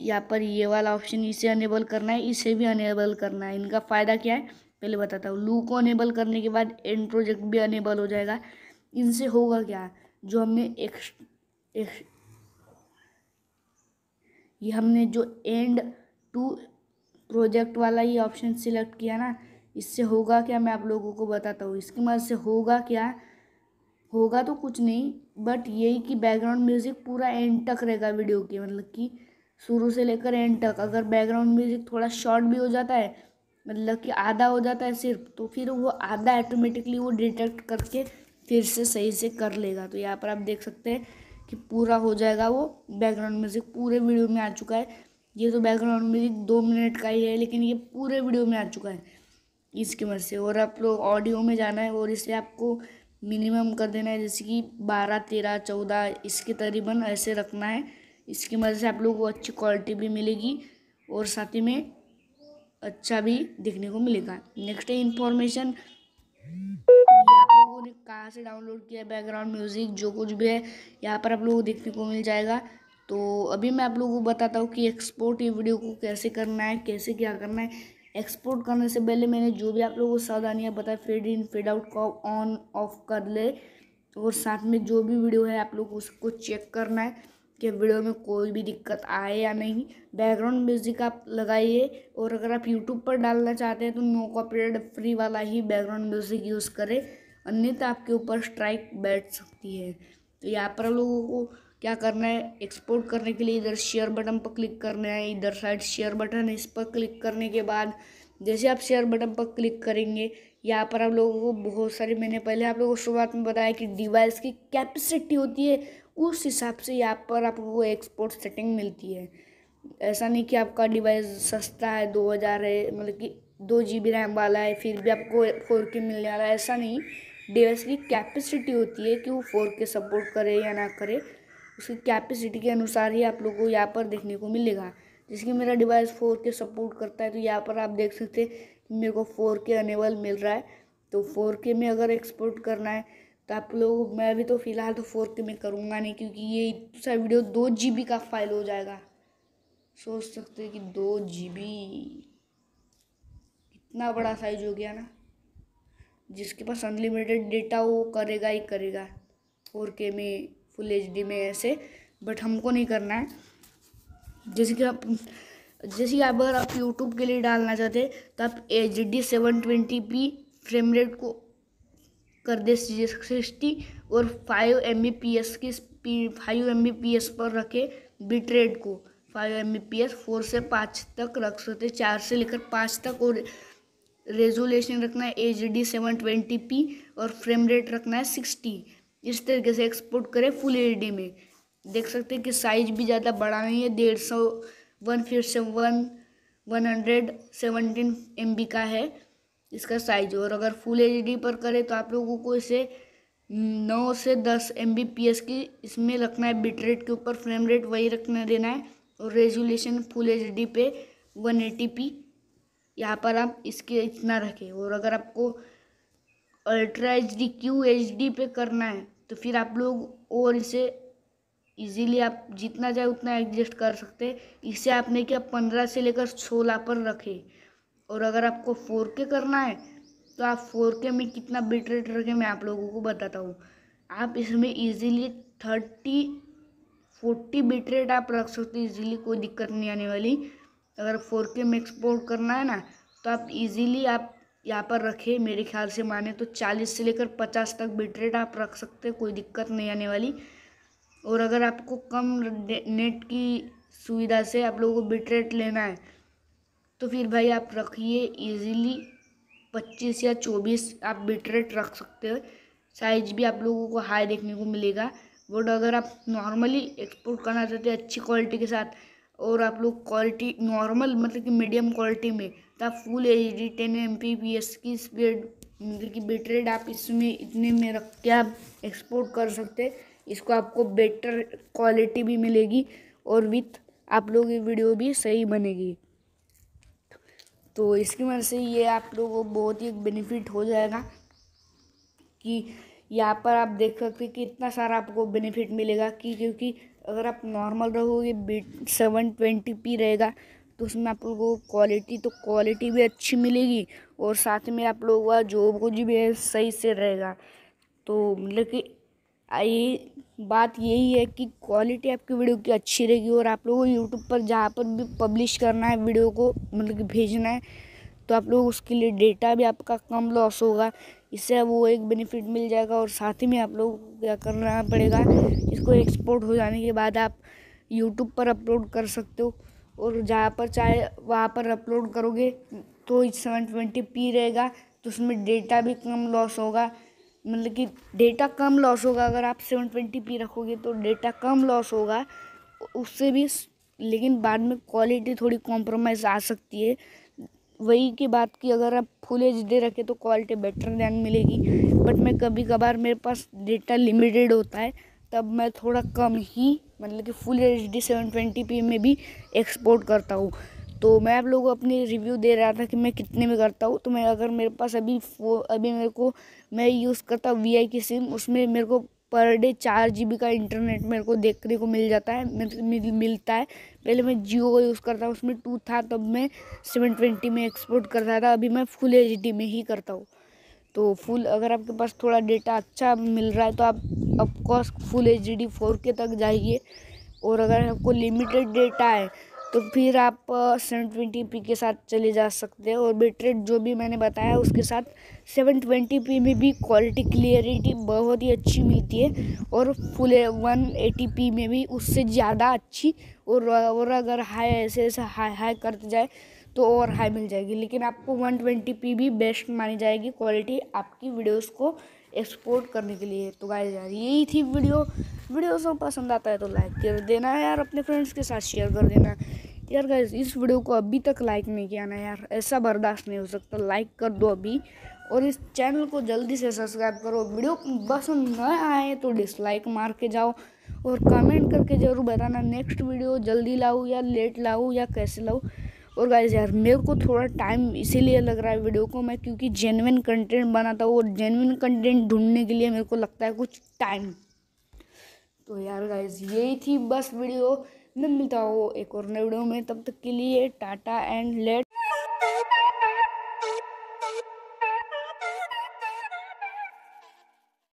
Speaker 1: यहाँ पर ये वाला ऑप्शन इसे अनेबल करना है इसे भी अनेबल करना है इनका फ़ायदा क्या है पहले बताता हूँ लू को अनेबल करने के बाद एंड प्रोजेक्ट भी अनेबल हो जाएगा इनसे होगा क्या जो हमने एक, एक ये हमने जो एंड टू प्रोजेक्ट वाला ये ऑप्शन सिलेक्ट किया ना इससे होगा क्या मैं आप लोगों को बताता हूँ इसकी मदद से होगा क्या होगा तो कुछ नहीं बट यही कि बैकग्राउंड म्यूज़िक पूरा एंड तक रहेगा वीडियो के मतलब कि शुरू से लेकर एंड तक अगर बैकग्राउंड म्यूज़िक थोड़ा शॉर्ट भी हो जाता है मतलब कि आधा हो जाता है सिर्फ तो फिर वो आधा ऑटोमेटिकली वो डिटेक्ट करके फिर से सही से कर लेगा तो यहाँ पर आप देख सकते हैं कि पूरा हो जाएगा वो बैकग्राउंड म्यूज़िक पूरे वीडियो में आ चुका है ये तो बैकग्राउंड म्यूज़िक दो मिनट का ही है लेकिन ये पूरे वीडियो में आ चुका है इसकी मदद से और आप लोग ऑडियो में जाना है और इसे आपको मिनिमम कर देना है जैसे कि बारह तेरह चौदह इसके तकरीबन ऐसे रखना है इसकी मदद से आप लोगों को अच्छी क्वालिटी भी मिलेगी और साथ ही में अच्छा भी देखने को मिलेगा नेक्स्ट है इन्फॉर्मेशन आप लोगों ने कहाँ से डाउनलोड किया बैकग्राउंड म्यूज़िक जो कुछ भी है यहाँ पर आप लोगों को देखने को मिल जाएगा तो अभी मैं आप लोगों को बताता हूँ कि एक्सपोर्ट ये वीडियो को कैसे करना है कैसे क्या करना है एक्सपोर्ट करने से पहले मैंने जो भी आप लोगों को सावधानियाँ बताए फेड इन फेड आउट को ऑन ऑफ कर ले और साथ में जो भी वीडियो है आप लोग उसको चेक करना है कि वीडियो में कोई भी दिक्कत आए या नहीं बैकग्राउंड म्यूज़िक आप लगाइए और अगर आप यूट्यूब पर डालना चाहते हैं तो नो कॉपीराइट फ्री वाला ही बैकग्राउंड म्यूज़िक यूज़ करें अन्यथा आपके ऊपर स्ट्राइक बैठ सकती है तो यहाँ पर हम लोगों को क्या करना है एक्सपोर्ट करने के लिए इधर शेयर बटन पर क्लिक करना है इधर साइड शेयर बटन है इस पर क्लिक करने के बाद जैसे आप शेयर बटन पर क्लिक करेंगे यहाँ पर आप लोगों को बहुत सारे मैंने पहले आप लोगों को शुरुआत में बताया कि डिवाइस की कैपेसिटी होती है उस हिसाब से यहाँ पर आपको एक्सपोर्ट सेटिंग मिलती है ऐसा नहीं कि आपका डिवाइस सस्ता है दो हज़ार है मतलब कि दो जी बी रैम वाला है फिर भी आपको फोर के मिलने वाला है ऐसा नहीं डिवाइस की कैपेसिटी होती है कि वो फोर के सपोर्ट करे या ना करे उसकी कैपेसिटी के अनुसार ही आप लोग को यहाँ पर देखने को मिलेगा जैसे कि मेरा डिवाइस फोर के सपोर्ट करता है तो यहाँ पर आप देख सकते हैं मेरे को फोर के अनेबल मिल रहा है तो फोर के में अगर एक्सपोर्ट करना है तो आप लोग मैं अभी तो फ़िलहाल तो फोर के में करूँगा नहीं क्योंकि ये सारा वीडियो दो जी बी का फाइल हो जाएगा सोच सकते हैं कि दो जी बी कितना बड़ा साइज हो गया ना जिसके पास अनलिमिटेड डेटा वो करेगा ही करेगा फोर के में फुल एच डी में ऐसे बट हमको नहीं करना है जैसे कि आप जैसे अगर आप यूट्यूब के लिए डालना चाहते तो आप H D seven twenty p frame rate को कर दे सिक्सटी और five M B P S की speed five M B P S पर रखें बिट रेट को five M B P S four से पाँच तक रख सकते चार से लेकर पाँच तक और रेजोल्यूशन रखना है H D seven twenty p और फ्रेम रेट रखना है सिक्सटी इस तरीके से एक्सपोर्ट करें फुल एच में देख सकते हैं कि साइज भी ज़्यादा बड़ा नहीं है डेढ़ सौ वन फिर से one one hundred seventeen M B का है इसका साइज और अगर फुल एच डी पर करें तो आप लोगों को इसे हम्म, नौ से दस एम बी पी एस की इसमें रखना है बिट रेट के ऊपर फ्रेम रेट वही रखना देना है और रेजोल्यूशन फुल एच डी पे वन एटी पी यहाँ पर आप इसके इतना रखें और अगर आपको ultra H D Q H D पे करना है तो फिर आप लोग और इसे इजीली आप जितना चाहे उतना एडजस्ट कर सकते हैं इसे आपने क्या पंद्रह से लेकर सोलह पर रखें और अगर आपको फोर के करना है तो आप फोर के में कितना बिट रेट रखें मैं आप लोगों को बताता हूँ आप इसमें easily thirty forty bit rate आप रख सकते हैं इजीली कोई दिक्कत नहीं आने वाली अगर फोर के में एक्सपोर्ट करना है ना तो आप इजीली आप यहाँ पर रखें मेरे ख्याल से माने तो चालीस से लेकर पचास तक बिटरेट आप रख सकते हैं कोई दिक्कत नहीं आने वाली और अगर आपको कम नेट की सुविधा से आप लोगों को बिटरेट लेना है तो फिर भाई आप रखिए इजीली पच्चीस या चौबीस आप बिटरेट रख सकते हो साइज भी आप लोगों को हाई देखने को मिलेगा बट अगर आप नॉर्मली एक्सपोर्ट करना चाहते हैं अच्छी क्वालिटी के साथ और आप लोग क्वालिटी नॉर्मल मतलब कि मीडियम क्वालिटी में तो आप full H D ten M P B S की स्पीड मतलब कि बेटरेट आप इसमें इतने में रख के आप एक्सपोर्ट कर सकते इसको आपको बेटर क्वालिटी भी मिलेगी और विथ आप लोग ये वीडियो भी सही बनेगी तो इसकी वजह से ये आप लोगों को बहुत ही बेनिफिट हो जाएगा कि यहाँ पर आप देख सकते कि इतना सारा आपको बेनिफिट मिलेगा कि क्योंकि अगर आप नॉर्मल रहोगे बीट सेवन ट्वेंटी पी रहेगा तो उसमें आप लोगों को क्वालिटी तो क्वालिटी भी अच्छी मिलेगी और साथ में आप लोगों का जो कुछ भी है सही से रहेगा तो मतलब कि ये बात यही है कि क्वालिटी आपकी वीडियो की अच्छी रहेगी और आप लोगों को यूट्यूब पर जहाँ पर भी पब्लिश करना है वीडियो को मतलब कि भेजना है तो आप लोग उसके लिए डेटा भी आपका कम लॉस होगा इससे वो एक बेनिफिट मिल जाएगा और साथ ही में आप लोग को क्या करना पड़ेगा इसको एक्सपोर्ट हो जाने के बाद आप यूट्यूब पर अपलोड कर सकते हो और जहाँ पर चाहे वहाँ पर अपलोड करोगे तो सेवन ट्वेंटी पी रहेगा तो उसमें डेटा भी कम लॉस होगा मतलब कि डेटा कम लॉस होगा अगर आप सेवन ट्वेंटी पी रखोगे तो डेटा कम लॉस होगा उससे भी लेकिन बाद में क्वालिटी थोड़ी कॉम्प्रोमाइज़ आ सकती है वही की बात की अगर आप फुल एच डी रखें तो क्वालिटी बेटर ध्यान मिलेगी बट मैं कभी कभार मेरे पास डेटा लिमिटेड होता है तब मैं थोड़ा कम ही मतलब कि full H D seven twenty p में भी एक्सपोर्ट करता हूँ तो मैं आप लोगों को अपनी रिव्यू दे रहा था कि मैं कितने में करता हूँ तो मैं अगर मेरे पास अभी अभी मेरे को मैं यूज़ करता हूँ वी आई की सिम उसमें मेरे को पर डे चार जी का इंटरनेट मेरे को देखने को मिल जाता है मिल, मिलता है पहले मैं जियो का यूज़ करता हूँ उसमें टू था तब मैं सेवन ट्वेंटी में एक्सपोर्ट करता था अभी मैं फुल एच में ही करता हूँ तो फुल अगर आपके पास थोड़ा डेटा अच्छा मिल रहा है तो आप of course full H D four K तक जाइए और अगर आपको लिमिटेड डेटा है तो फिर आप सेवन ट्वेंटी पी के साथ चले जा सकते हैं और बिटरेट जो भी मैंने बताया उसके साथ सेवन ट्वेंटी पी में भी क्वालिटी क्लियरिटी बहुत ही अच्छी मिलती है और फुल वन एटी पी में भी उससे ज़्यादा अच्छी और और अगर हाई ऐसे ऐसे हाई हाई करते जाए तो और हाई मिल जाएगी लेकिन आपको वन ट्वेंटी पी भी बेस्ट मानी जाएगी क्वालिटी आपकी वीडियोज़ को एक्सपोर्ट करने के लिए तो जा रही यही थी वीडियो वीडियो सब पसंद आता है तो लाइक कर देना यार अपने फ्रेंड्स के साथ शेयर कर देना यार गाइज़ इस वीडियो को अभी तक लाइक नहीं किया ना यार ऐसा बर्दाश्त नहीं हो सकता लाइक कर दो अभी और इस चैनल को जल्दी से सब्सक्राइब करो वीडियो पसंद न आए तो डिसलाइक मार के जाओ और कमेंट करके ज़रूर बताना नेक्स्ट वीडियो जल्दी लाऊँ या लेट लाऊँ या कैसे लाऊँ और गाइज यार मेरे को थोड़ा टाइम इसीलिए लग रहा है वीडियो को मैं क्योंकि जेनविन कंटेंट बनाता हूँ और जेनविन कंटेंट ढूंढने के लिए मेरे को लगता है कुछ टाइम तो यार गाइज यही थी बस वीडियो मैं मिलता हूँ एक और नए वीडियो में तब तक के लिए टाटा एंड लेट